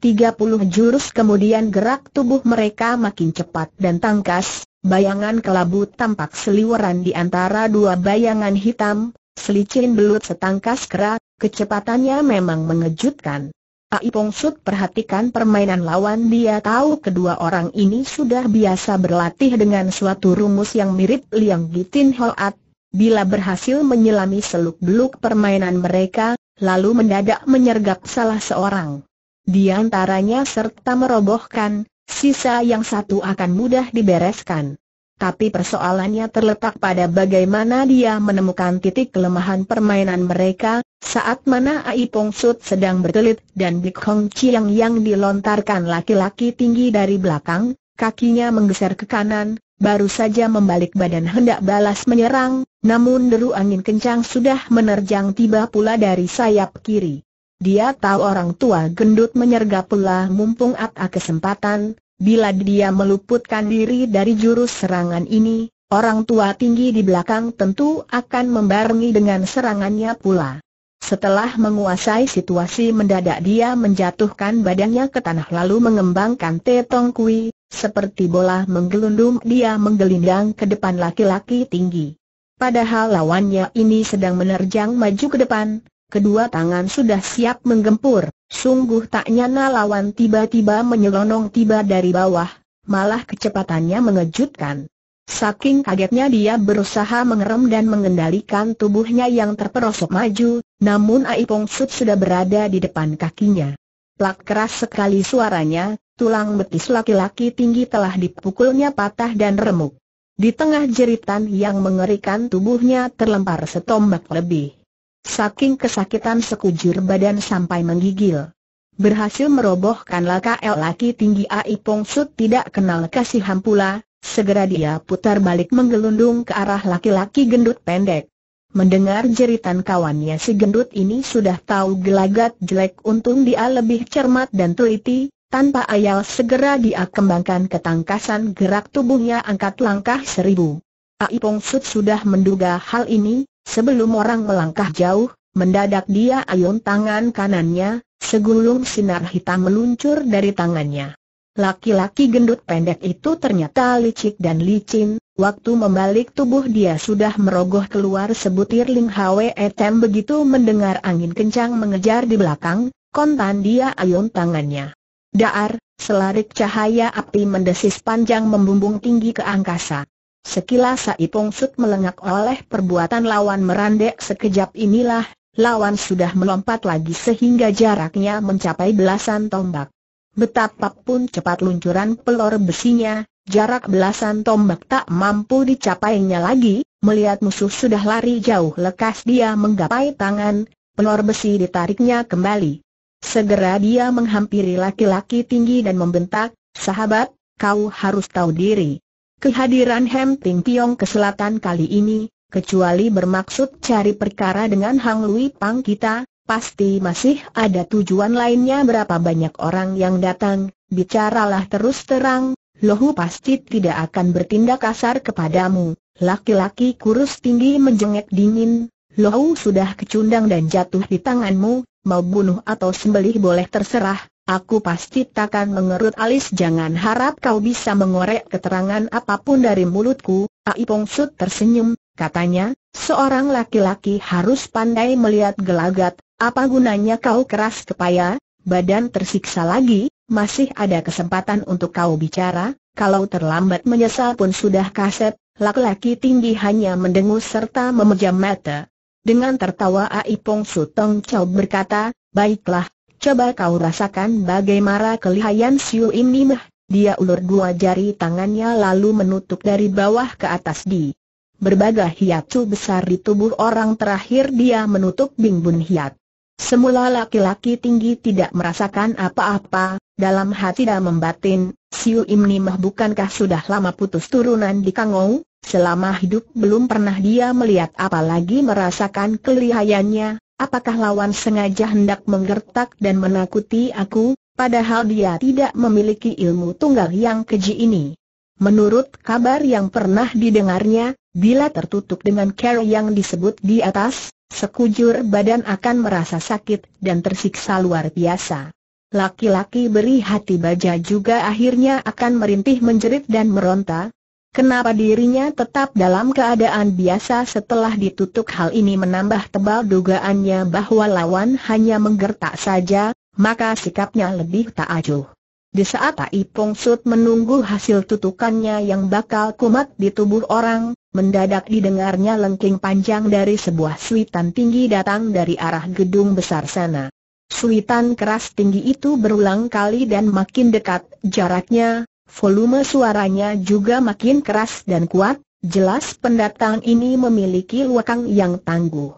30 jurus kemudian gerak tubuh mereka makin cepat dan tangkas, bayangan kelabu tampak seliweran di antara dua bayangan hitam, Selicin belut setangkas kera, kecepatannya memang mengejutkan. Pak Ipong Sud perhatikan permainan lawan dia tahu kedua orang ini sudah biasa berlatih dengan suatu rumus yang mirip Liang Gitin Hoat. Bila berhasil menyelami seluk-beluk permainan mereka, lalu mendadak menyergap salah seorang. Di antaranya serta merobohkan, sisa yang satu akan mudah dibereskan. Tapi persoalannya terletak pada bagaimana dia menemukan titik kelemahan permainan mereka, saat mana Ai Pong Sut sedang berkelit dan Bik Hong Chiang yang dilontarkan laki-laki tinggi dari belakang, kakinya menggeser ke kanan, baru saja membalik badan hendak balas menyerang, namun deru angin kencang sudah menerjang tiba pula dari sayap kiri. Dia tahu orang tua gendut menyergap pula mumpung ada kesempatan, Bila dia meluputkan diri dari jurus serangan ini, orang tua tinggi di belakang tentu akan membarengi dengan serangannya pula. Setelah menguasai situasi mendadak dia menjatuhkan badannya ke tanah lalu mengembangkan tetong kui, seperti bola menggelundung dia menggelindang ke depan laki-laki tinggi. Padahal lawannya ini sedang menerjang maju ke depan, kedua tangan sudah siap menggempur. Sungguh tak nyana lawan tiba-tiba menyelonong tiba dari bawah, malah kecepatannya mengejutkan. Saking kagetnya dia berusaha mengerem dan mengendalikan tubuhnya yang terperosok maju, namun Aipong Sut sudah berada di depan kakinya. Plak keras sekali suaranya, tulang betis laki-laki tinggi telah dipukulnya patah dan remuk. Di tengah jeritan yang mengerikan tubuhnya terlempar setombak lebih. Saking kesakitan sekujur badan sampai menggigil. Berhasil merobohkan laka laki tinggi Ai Pongsut tidak kenal kasih hampula, segera dia putar balik menggelundung ke arah laki-laki gendut pendek. Mendengar jeritan kawannya si gendut ini sudah tahu gelagat jelek untung dia lebih cermat dan teliti, tanpa ayal segera dia kembangkan ketangkasan gerak tubuhnya angkat langkah seribu. Ai Pongsut sudah menduga hal ini, Sebelum orang melangkah jauh, mendadak dia ayun tangan kanannya, segulung sinar hitam meluncur dari tangannya. Laki-laki gendut pendek itu ternyata licik dan licin, waktu membalik tubuh dia sudah merogoh keluar sebutir Ling Hwe Etem begitu mendengar angin kencang mengejar di belakang, kontan dia ayun tangannya. Daar, selarik cahaya api mendesis panjang membumbung tinggi ke angkasa. Sekilas Sai Sut melengak oleh perbuatan lawan merandek sekejap inilah, lawan sudah melompat lagi sehingga jaraknya mencapai belasan tombak. Betapapun cepat luncuran pelor besinya, jarak belasan tombak tak mampu dicapainya lagi, melihat musuh sudah lari jauh lekas dia menggapai tangan, pelor besi ditariknya kembali. Segera dia menghampiri laki-laki tinggi dan membentak, sahabat, kau harus tahu diri. Kehadiran Hem Ting Piong ke selatan kali ini, kecuali bermaksud cari perkara dengan Hang Lui Pang kita, pasti masih ada tujuan lainnya berapa banyak orang yang datang, bicaralah terus terang, Lohu pasti tidak akan bertindak kasar kepadamu. Laki-laki kurus tinggi menjengek dingin, Lohu sudah kecundang dan jatuh di tanganmu, mau bunuh atau sembelih boleh terserah, Aku pasti takkan mengerut alis jangan harap kau bisa mengorek keterangan apapun dari mulutku, Aipong Sut tersenyum, katanya, seorang laki-laki harus pandai melihat gelagat, apa gunanya kau keras kepaya, badan tersiksa lagi, masih ada kesempatan untuk kau bicara, kalau terlambat menyesal pun sudah kaset, laki-laki tinggi hanya mendengus serta memejam mata. Dengan tertawa Aipong Sutong Chow berkata, baiklah, Coba kau rasakan bagaimana kelihayan Siu ini mah. Dia ulur dua jari tangannya lalu menutup dari bawah ke atas di berbagai hiatu besar di tubuh orang terakhir dia menutup bingbun hiat. Semula laki-laki tinggi tidak merasakan apa-apa, dalam hati dah membatin, Siu Im Nimah bukankah sudah lama putus turunan di Kangou? Selama hidup belum pernah dia melihat apalagi merasakan kelihayannya, Apakah lawan sengaja hendak menggertak dan menakuti aku, padahal dia tidak memiliki ilmu tunggal yang keji ini? Menurut kabar yang pernah didengarnya, bila tertutup dengan cara yang disebut di atas, sekujur badan akan merasa sakit dan tersiksa luar biasa. Laki-laki beri hati baja juga akhirnya akan merintih menjerit dan meronta, Kenapa dirinya tetap dalam keadaan biasa setelah ditutup hal ini menambah tebal dugaannya bahwa lawan hanya menggertak saja, maka sikapnya lebih tak acuh. Di saat Tai Pong Sud menunggu hasil tutukannya yang bakal kumat di tubuh orang, mendadak didengarnya lengking panjang dari sebuah suitan tinggi datang dari arah gedung besar sana. Suitan keras tinggi itu berulang kali dan makin dekat jaraknya, Volume suaranya juga makin keras dan kuat, jelas pendatang ini memiliki luakang yang tangguh.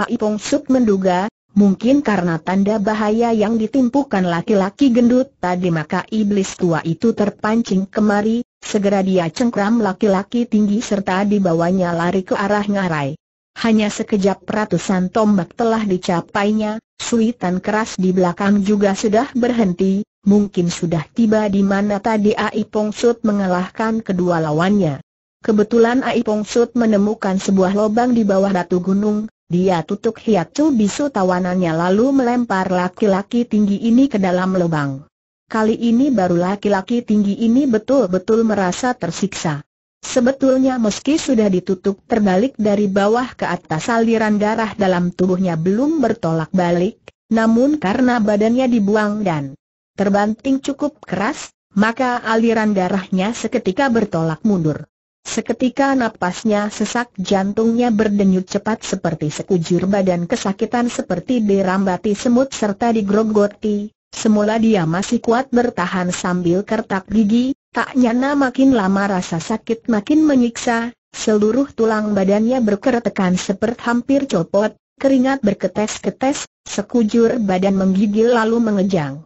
Aipong Suk menduga, mungkin karena tanda bahaya yang ditimpukan laki-laki gendut tadi maka iblis tua itu terpancing kemari, segera dia cengkram laki-laki tinggi serta dibawanya lari ke arah ngarai. Hanya sekejap ratusan tombak telah dicapainya, suitan keras di belakang juga sudah berhenti, mungkin sudah tiba di mana tadi Ai Pong Sut mengalahkan kedua lawannya. Kebetulan Ai Pong Sut menemukan sebuah lubang di bawah batu gunung, dia tutup hiat hiatu bisu tawanannya lalu melempar laki-laki tinggi ini ke dalam lubang. Kali ini baru laki-laki tinggi ini betul-betul merasa tersiksa. Sebetulnya meski sudah ditutup terbalik dari bawah ke atas aliran darah dalam tubuhnya belum bertolak balik, namun karena badannya dibuang dan terbanting cukup keras, maka aliran darahnya seketika bertolak mundur. Seketika napasnya sesak jantungnya berdenyut cepat seperti sekujur badan kesakitan seperti dirambati semut serta digrogoti, semula dia masih kuat bertahan sambil kertak gigi, tak nyana makin lama rasa sakit makin menyiksa, seluruh tulang badannya berkeretekan seperti hampir copot, keringat berketes-ketes, sekujur badan menggigil lalu mengejang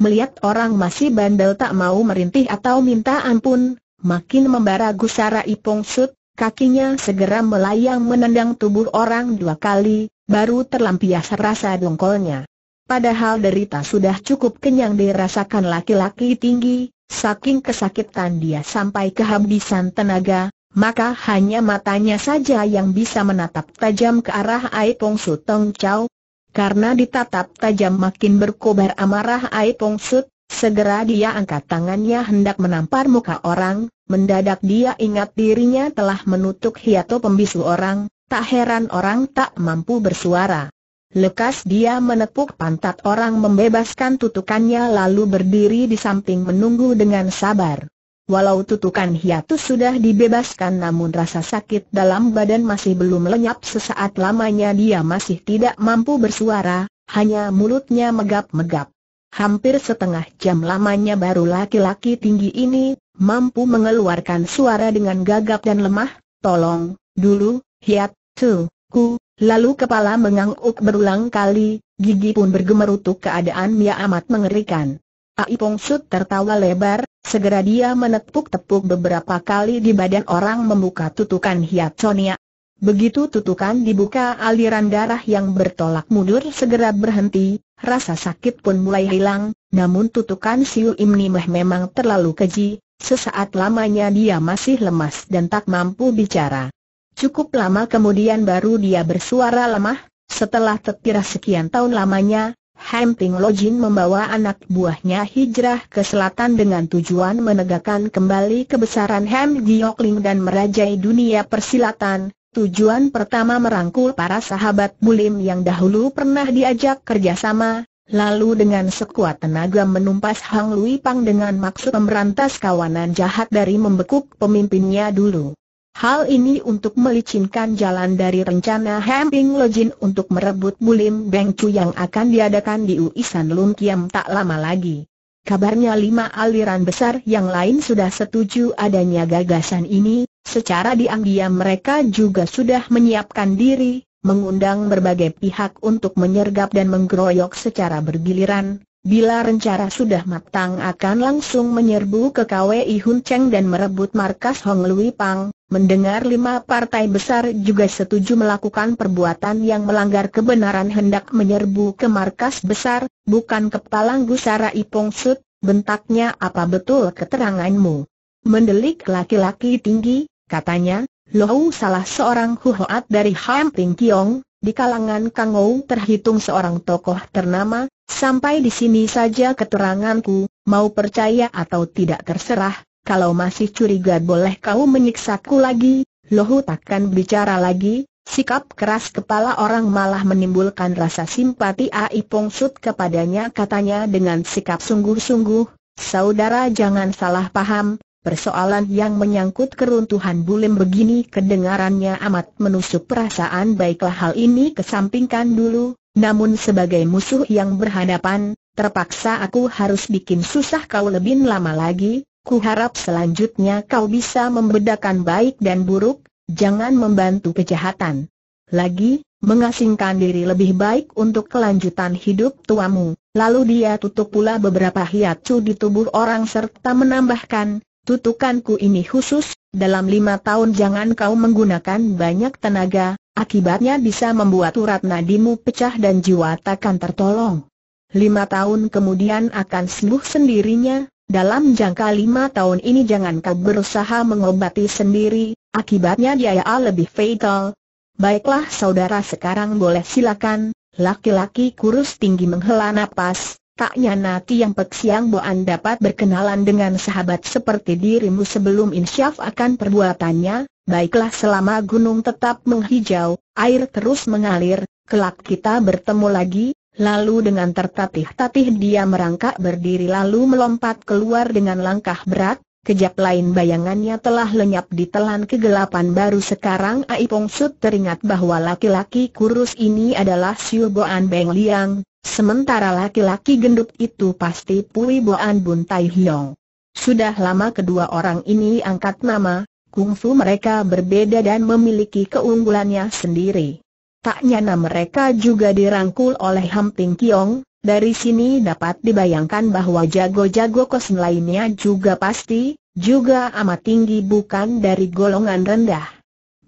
melihat orang masih bandel tak mau merintih atau minta ampun, makin membara gusara Ipong Sut, kakinya segera melayang menendang tubuh orang dua kali, baru terlampias rasa dongkolnya. Padahal derita sudah cukup kenyang dirasakan laki-laki tinggi, saking kesakitan dia sampai kehabisan tenaga, maka hanya matanya saja yang bisa menatap tajam ke arah Aipong Su Tong Chow, karena ditatap tajam makin berkobar amarah Ai Pong Sut, segera dia angkat tangannya hendak menampar muka orang, mendadak dia ingat dirinya telah menutup hiato pembisu orang, tak heran orang tak mampu bersuara. Lekas dia menepuk pantat orang membebaskan tutukannya lalu berdiri di samping menunggu dengan sabar. Walau tutukan hiatus sudah dibebaskan namun rasa sakit dalam badan masih belum lenyap sesaat lamanya dia masih tidak mampu bersuara, hanya mulutnya megap-megap. Hampir setengah jam lamanya baru laki-laki tinggi ini, mampu mengeluarkan suara dengan gagap dan lemah, tolong, dulu, hiat, tu, ku, lalu kepala mengangguk berulang kali, gigi pun bergemerutuk keadaan Mia amat mengerikan. Ipong Sud tertawa lebar, segera dia menepuk-tepuk beberapa kali di badan orang membuka tutukan hiat Sonia. Begitu tutukan dibuka aliran darah yang bertolak mundur segera berhenti, rasa sakit pun mulai hilang, namun tutukan Siu Im Nimeh memang terlalu keji, sesaat lamanya dia masih lemas dan tak mampu bicara. Cukup lama kemudian baru dia bersuara lemah, setelah terkira sekian tahun lamanya, Hamping Lojin membawa anak buahnya hijrah ke selatan dengan tujuan menegakkan kembali kebesaran Ham Giokling dan merajai dunia persilatan. Tujuan pertama merangkul para sahabat Bulim yang dahulu pernah diajak kerjasama, lalu dengan sekuat tenaga menumpas Hang Lui Pang dengan maksud memberantas kawanan jahat dari membekuk pemimpinnya dulu. Hal ini untuk melicinkan jalan dari rencana Hamping Lojin untuk merebut Bulim Beng Chu yang akan diadakan di Uisan Lung Kiam tak lama lagi. Kabarnya lima aliran besar yang lain sudah setuju adanya gagasan ini, secara diam-diam mereka juga sudah menyiapkan diri, mengundang berbagai pihak untuk menyergap dan menggeroyok secara bergiliran, Bila rencana sudah matang akan langsung menyerbu ke KWI Hun Cheng dan merebut markas Hong Lui Pang, Mendengar lima partai besar juga setuju melakukan perbuatan yang melanggar kebenaran hendak menyerbu ke markas besar, bukan ke gusara ipung sud, bentaknya apa betul keteranganmu? Mendelik laki-laki tinggi, katanya, loh salah seorang huhoat dari ham ting Kiong, di kalangan Kangou terhitung seorang tokoh ternama, sampai di sini saja keteranganku, mau percaya atau tidak terserah, kalau masih curiga boleh kau menyiksaku lagi, Lohu takkan bicara lagi, sikap keras kepala orang malah menimbulkan rasa simpati Ai Pong Sut kepadanya katanya dengan sikap sungguh-sungguh, saudara jangan salah paham, persoalan yang menyangkut keruntuhan bulim begini kedengarannya amat menusuk perasaan baiklah hal ini kesampingkan dulu, namun sebagai musuh yang berhadapan, terpaksa aku harus bikin susah kau lebih lama lagi, Ku harap selanjutnya kau bisa membedakan baik dan buruk, jangan membantu kejahatan. Lagi, mengasingkan diri lebih baik untuk kelanjutan hidup tuamu. Lalu dia tutup pula beberapa hiatu di tubuh orang serta menambahkan, tutukanku ini khusus, dalam lima tahun jangan kau menggunakan banyak tenaga, akibatnya bisa membuat urat nadimu pecah dan jiwa takkan tertolong. Lima tahun kemudian akan sembuh sendirinya, dalam jangka lima tahun ini jangan kau berusaha mengobati sendiri, akibatnya biaya lebih fatal. Baiklah saudara sekarang boleh silakan, laki-laki kurus tinggi menghela napas, tak nyana yang pek siang Boan dapat berkenalan dengan sahabat seperti dirimu sebelum insyaf akan perbuatannya, baiklah selama gunung tetap menghijau, air terus mengalir, kelak kita bertemu lagi, Lalu dengan tertatih-tatih dia merangkak berdiri lalu melompat keluar dengan langkah berat, kejap lain bayangannya telah lenyap di telan kegelapan baru sekarang Aipong Sud teringat bahwa laki-laki kurus ini adalah Siu Boan Beng Liang, sementara laki-laki gendut itu pasti Pui Boan Bun Tai Hiong. Sudah lama kedua orang ini angkat nama, kungfu mereka berbeda dan memiliki keunggulannya sendiri. Tak nyana mereka juga dirangkul oleh Hamping Kiong, dari sini dapat dibayangkan bahwa jago-jago kosen lainnya juga pasti, juga amat tinggi bukan dari golongan rendah.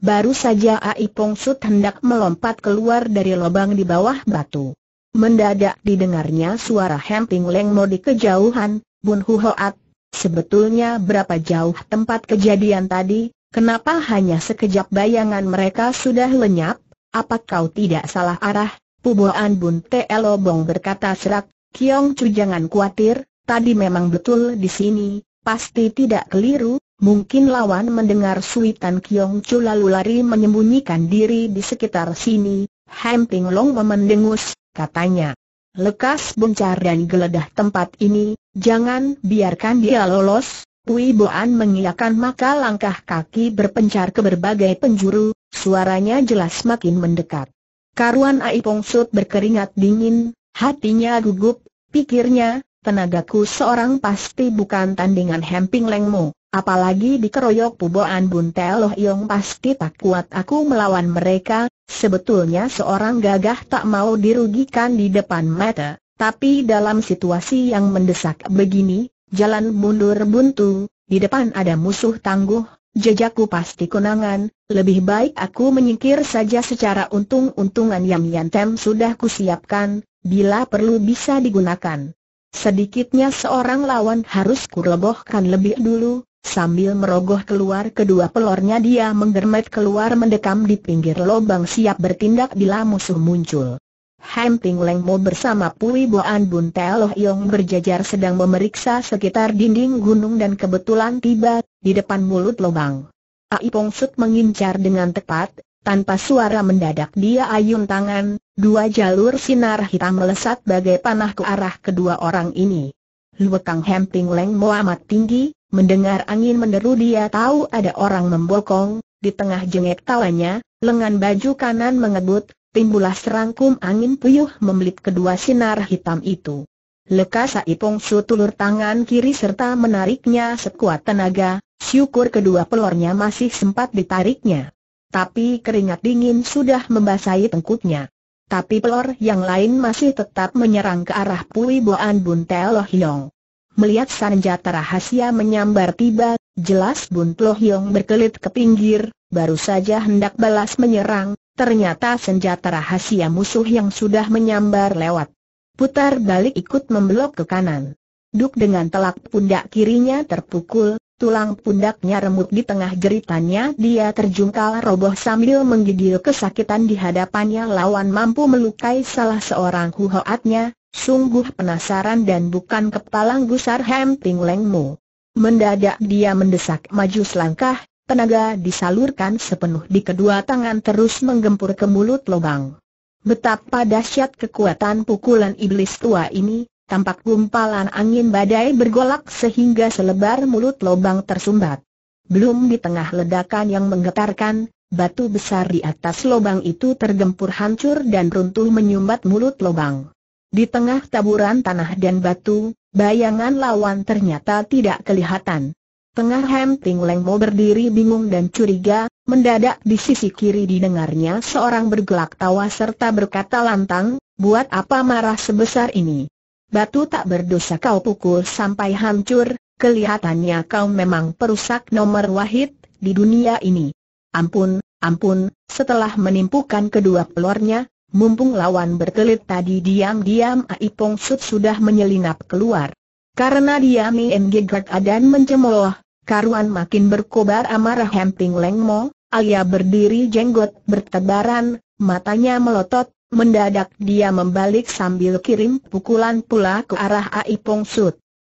Baru saja Ai Pong Sut hendak melompat keluar dari lubang di bawah batu. Mendadak didengarnya suara Hemping Leng Mo di kejauhan, Bun Hu Hoat. Sebetulnya berapa jauh tempat kejadian tadi, kenapa hanya sekejap bayangan mereka sudah lenyap? Apa kau tidak salah arah? Puboan Bun Te Elobong berkata serak, Kiong Chu jangan khawatir, tadi memang betul di sini, pasti tidak keliru, Mungkin lawan mendengar suitan Kiong Chu lalu lari menyembunyikan diri di sekitar sini. Hem Long memendengus, katanya. Lekas bencar dan geledah tempat ini, jangan biarkan dia lolos. Pui Boan mengiyakan maka langkah kaki berpencar ke berbagai penjuru, Suaranya jelas makin mendekat. Karuan Aipong Sut berkeringat dingin, hatinya gugup, pikirnya, tenagaku seorang pasti bukan tandingan Hemping Lengmu, apalagi dikeroyok puboan loh, Yong pasti tak kuat aku melawan mereka, sebetulnya seorang gagah tak mau dirugikan di depan mata, tapi dalam situasi yang mendesak begini, jalan mundur buntu, di depan ada musuh tangguh, Jejakku pasti kenangan. lebih baik aku menyingkir saja secara untung-untungan yang Yantem sudah kusiapkan, bila perlu bisa digunakan. Sedikitnya seorang lawan harus kurebohkan lebih dulu, sambil merogoh keluar kedua pelornya dia menggermet keluar mendekam di pinggir lobang siap bertindak bila musuh muncul. Ham Ping Leng Mo bersama Pui Boan Bun Loh Yong berjajar sedang memeriksa sekitar dinding gunung dan kebetulan tiba di depan mulut lubang. Ai Pong Sut mengincar dengan tepat, tanpa suara mendadak dia ayun tangan, dua jalur sinar hitam melesat bagai panah ke arah kedua orang ini. Luekang Ham Ping Leng Mo amat tinggi, mendengar angin meneru dia tahu ada orang membokong, di tengah jengek tawanya, lengan baju kanan mengebut, Timbulah serangkum angin puyuh membelit kedua sinar hitam itu. Lekas Aipong Su tulur tangan kiri serta menariknya sekuat tenaga, syukur kedua pelornya masih sempat ditariknya. Tapi keringat dingin sudah membasahi tengkutnya. Tapi pelor yang lain masih tetap menyerang ke arah Pui Boan Bun Telo Hiong. Melihat senjata rahasia menyambar tiba, jelas Bun Telo Hiong berkelit ke pinggir, baru saja hendak balas menyerang, Ternyata senjata rahasia musuh yang sudah menyambar lewat. Putar balik ikut membelok ke kanan. Duk dengan telak pundak kirinya terpukul, tulang pundaknya remuk di tengah jeritannya dia terjungkal roboh sambil menggigil kesakitan di hadapannya lawan mampu melukai salah seorang huhoatnya, sungguh penasaran dan bukan kepalang gusar Hem lengmu. Mendadak dia mendesak maju selangkah, tenaga disalurkan sepenuh di kedua tangan terus menggempur ke mulut lubang. Betapa dahsyat kekuatan pukulan iblis tua ini, tampak gumpalan angin badai bergolak sehingga selebar mulut lubang tersumbat. Belum di tengah ledakan yang menggetarkan, batu besar di atas lubang itu tergempur hancur dan runtuh menyumbat mulut lubang. Di tengah taburan tanah dan batu, bayangan lawan ternyata tidak kelihatan. Tengah Hem Ting Leng mau berdiri bingung dan curiga, mendadak di sisi kiri didengarnya seorang bergelak tawa serta berkata lantang, buat apa marah sebesar ini? Batu tak berdosa kau pukul sampai hancur, kelihatannya kau memang perusak nomor wahid di dunia ini. Ampun, ampun, setelah menimpukan kedua pelornya, mumpung lawan berkelit tadi diam-diam Aipong Sud sudah menyelinap keluar. Karena dia Mien Gegak dan mencemooh, karuan makin berkobar amarah Hemping Lengmo, Alia berdiri jenggot bertebaran, matanya melotot, mendadak dia membalik sambil kirim pukulan pula ke arah Ai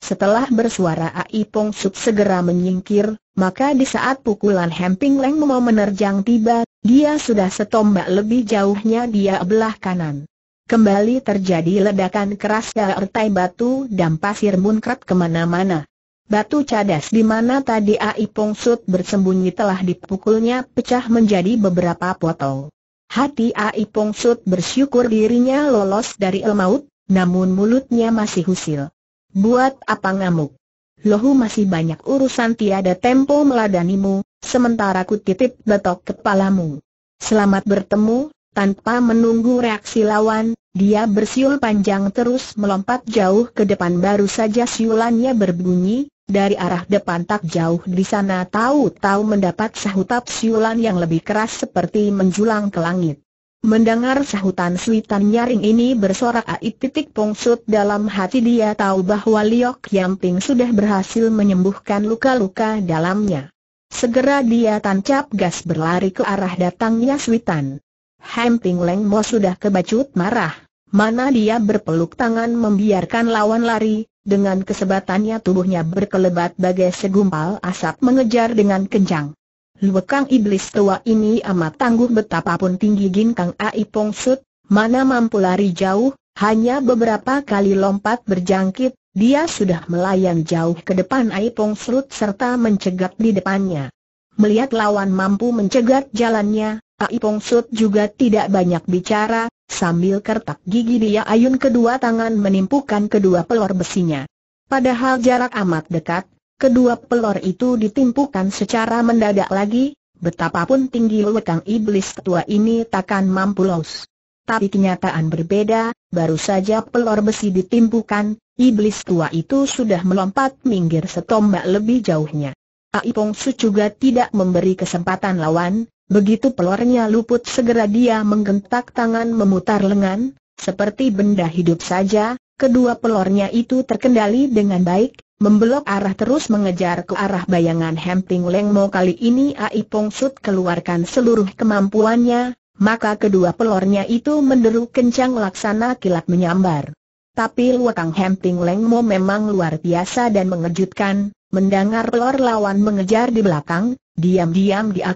Setelah bersuara Ai segera menyingkir, maka di saat pukulan Hemping Leng menerjang tiba, dia sudah setombak lebih jauhnya dia belah kanan kembali terjadi ledakan keras disertai batu dan pasir munkrat kemana-mana. Batu cadas di mana tadi Ai Pongsut bersembunyi telah dipukulnya pecah menjadi beberapa potong. Hati Ai Pongsut bersyukur dirinya lolos dari el namun mulutnya masih husil. Buat apa ngamuk? Lohu masih banyak urusan tiada tempo meladanimu, sementara ku titip betok kepalamu. Selamat bertemu, tanpa menunggu reaksi lawan, dia bersiul panjang terus melompat jauh ke depan baru saja siulannya berbunyi, dari arah depan tak jauh di sana tahu-tahu mendapat sahutap siulan yang lebih keras seperti menjulang ke langit. Mendengar sahutan suitan nyaring ini bersorak Ait titik pongsut dalam hati dia tahu bahwa Liok Yamping sudah berhasil menyembuhkan luka-luka dalamnya. Segera dia tancap gas berlari ke arah datangnya suitan. Hamping Leng Mo sudah kebacut marah. Mana dia berpeluk tangan membiarkan lawan lari, dengan kesebatannya tubuhnya berkelebat bagai segumpal asap mengejar dengan kencang. Luekang iblis tua ini amat tangguh betapapun tinggi ginkang Ai Pong Sut, mana mampu lari jauh, hanya beberapa kali lompat berjangkit, dia sudah melayang jauh ke depan Ai Pong Sut serta mencegat di depannya. Melihat lawan mampu mencegat jalannya, Ipong Sud juga tidak banyak bicara, sambil kertak gigi dia ayun kedua tangan menimpukan kedua pelor besinya. Padahal jarak amat dekat, kedua pelor itu ditimpukan secara mendadak lagi, betapapun tinggi lekang iblis tua ini takkan mampu los. Tapi kenyataan berbeda, baru saja pelor besi ditimpukan, iblis tua itu sudah melompat minggir setombak lebih jauhnya. Aipong Su juga tidak memberi kesempatan lawan, Begitu pelornya luput segera dia menggentak tangan memutar lengan, seperti benda hidup saja, kedua pelornya itu terkendali dengan baik, membelok arah terus mengejar ke arah bayangan Hemping Lengmo kali ini Ai Pong Sud keluarkan seluruh kemampuannya, maka kedua pelornya itu menderu kencang laksana kilat menyambar. Tapi Luakang Hemping Lengmo memang luar biasa dan mengejutkan, mendengar pelor lawan mengejar di belakang, Diam-diam dia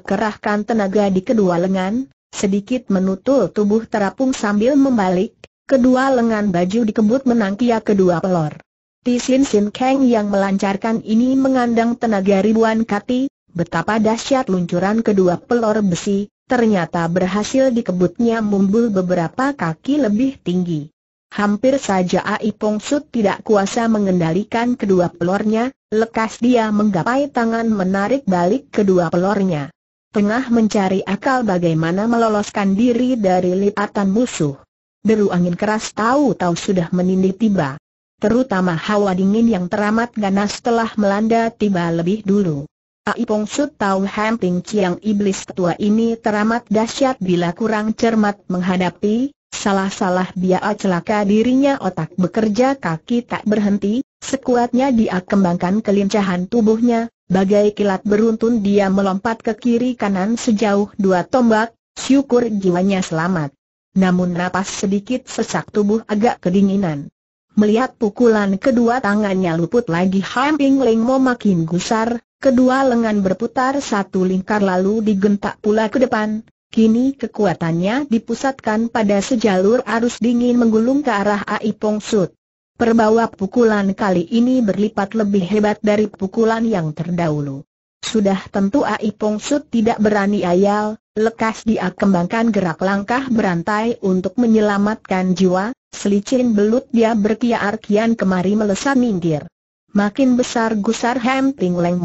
tenaga di kedua lengan, sedikit menutul tubuh terapung sambil membalik, kedua lengan baju dikebut menangkia kedua pelor. Tisin Sin Kang yang melancarkan ini mengandang tenaga ribuan kati, betapa dahsyat luncuran kedua pelor besi, ternyata berhasil dikebutnya mumbul beberapa kaki lebih tinggi. Hampir saja Ai Pong Sut tidak kuasa mengendalikan kedua pelornya, Lekas dia menggapai tangan menarik balik kedua pelornya. Tengah mencari akal bagaimana meloloskan diri dari lipatan musuh. Deru angin keras tahu-tahu sudah menindih tiba. Terutama hawa dingin yang teramat ganas telah melanda tiba lebih dulu. Ai Pong tahu Hamping Chiang Iblis tua ini teramat dahsyat bila kurang cermat menghadapi, Salah-salah dia celaka dirinya otak bekerja kaki tak berhenti, sekuatnya dia kembangkan kelincahan tubuhnya, bagai kilat beruntun dia melompat ke kiri kanan sejauh dua tombak, syukur jiwanya selamat. Namun napas sedikit sesak tubuh agak kedinginan. Melihat pukulan kedua tangannya luput lagi Hamping Ping Mo makin gusar, kedua lengan berputar satu lingkar lalu digentak pula ke depan, Kini kekuatannya dipusatkan pada sejalur arus dingin menggulung ke arah Ai Pong Perbawak Perbawa pukulan kali ini berlipat lebih hebat dari pukulan yang terdahulu. Sudah tentu Ai Pong tidak berani ayal, lekas dia kembangkan gerak langkah berantai untuk menyelamatkan jiwa, selicin belut dia berkiar-kian kemari melesat minggir. Makin besar gusar Hem Ting Leng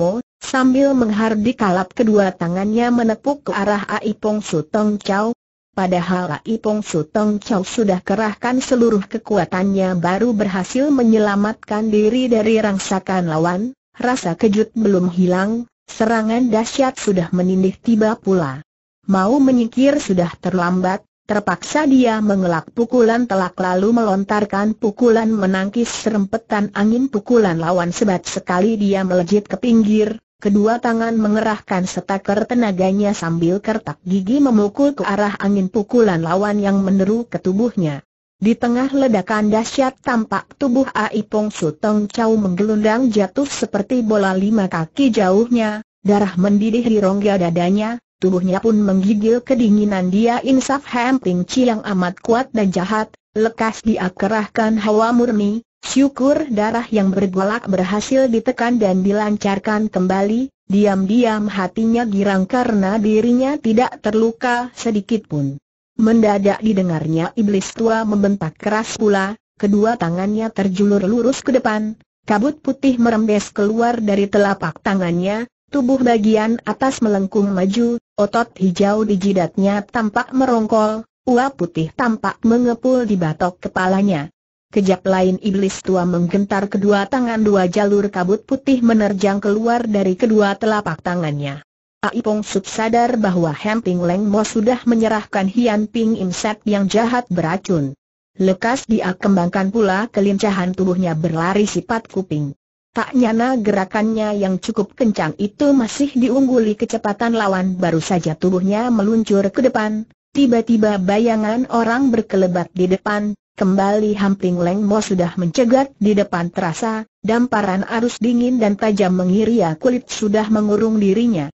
Sambil menghardik kalap kedua tangannya menepuk ke arah Aipong Sutong Chow, Padahal Aipong Pong Sutong Chow sudah kerahkan seluruh kekuatannya baru berhasil menyelamatkan diri dari rangsakan lawan, rasa kejut belum hilang, serangan dahsyat sudah menindih tiba pula. Mau menyingkir sudah terlambat, terpaksa dia mengelak pukulan telak lalu melontarkan pukulan menangkis serempetan angin pukulan lawan sebat sekali dia melejit ke pinggir, Kedua tangan mengerahkan setaker tenaganya sambil kertak gigi memukul ke arah angin pukulan lawan yang meneru ke tubuhnya. Di tengah ledakan dahsyat tampak tubuh Aipong Sutong Chau menggelundang jatuh seperti bola lima kaki jauhnya, darah mendidih di rongga dadanya, tubuhnya pun menggigil kedinginan dia insaf Hamping Chi amat kuat dan jahat, lekas diakerahkan hawa murni, Syukur darah yang bergolak berhasil ditekan dan dilancarkan kembali, diam-diam hatinya girang karena dirinya tidak terluka sedikit pun. Mendadak didengarnya iblis tua membentak keras pula, kedua tangannya terjulur lurus ke depan, kabut putih merembes keluar dari telapak tangannya, tubuh bagian atas melengkung maju, otot hijau di jidatnya tampak merongkol, uap putih tampak mengepul di batok kepalanya. Kejap lain iblis tua menggentar kedua tangan dua jalur kabut putih menerjang keluar dari kedua telapak tangannya. Aipong Sub sadar bahwa Hemping Leng Mo sudah menyerahkan Hian Ping Insek yang jahat beracun. Lekas dia kembangkan pula kelincahan tubuhnya berlari sifat kuping. Tak nyana gerakannya yang cukup kencang itu masih diungguli kecepatan lawan baru saja tubuhnya meluncur ke depan, Tiba-tiba bayangan orang berkelebat di depan, Kembali Hamping Leng Mo sudah mencegat di depan terasa, damparan arus dingin dan tajam mengiria kulit sudah mengurung dirinya.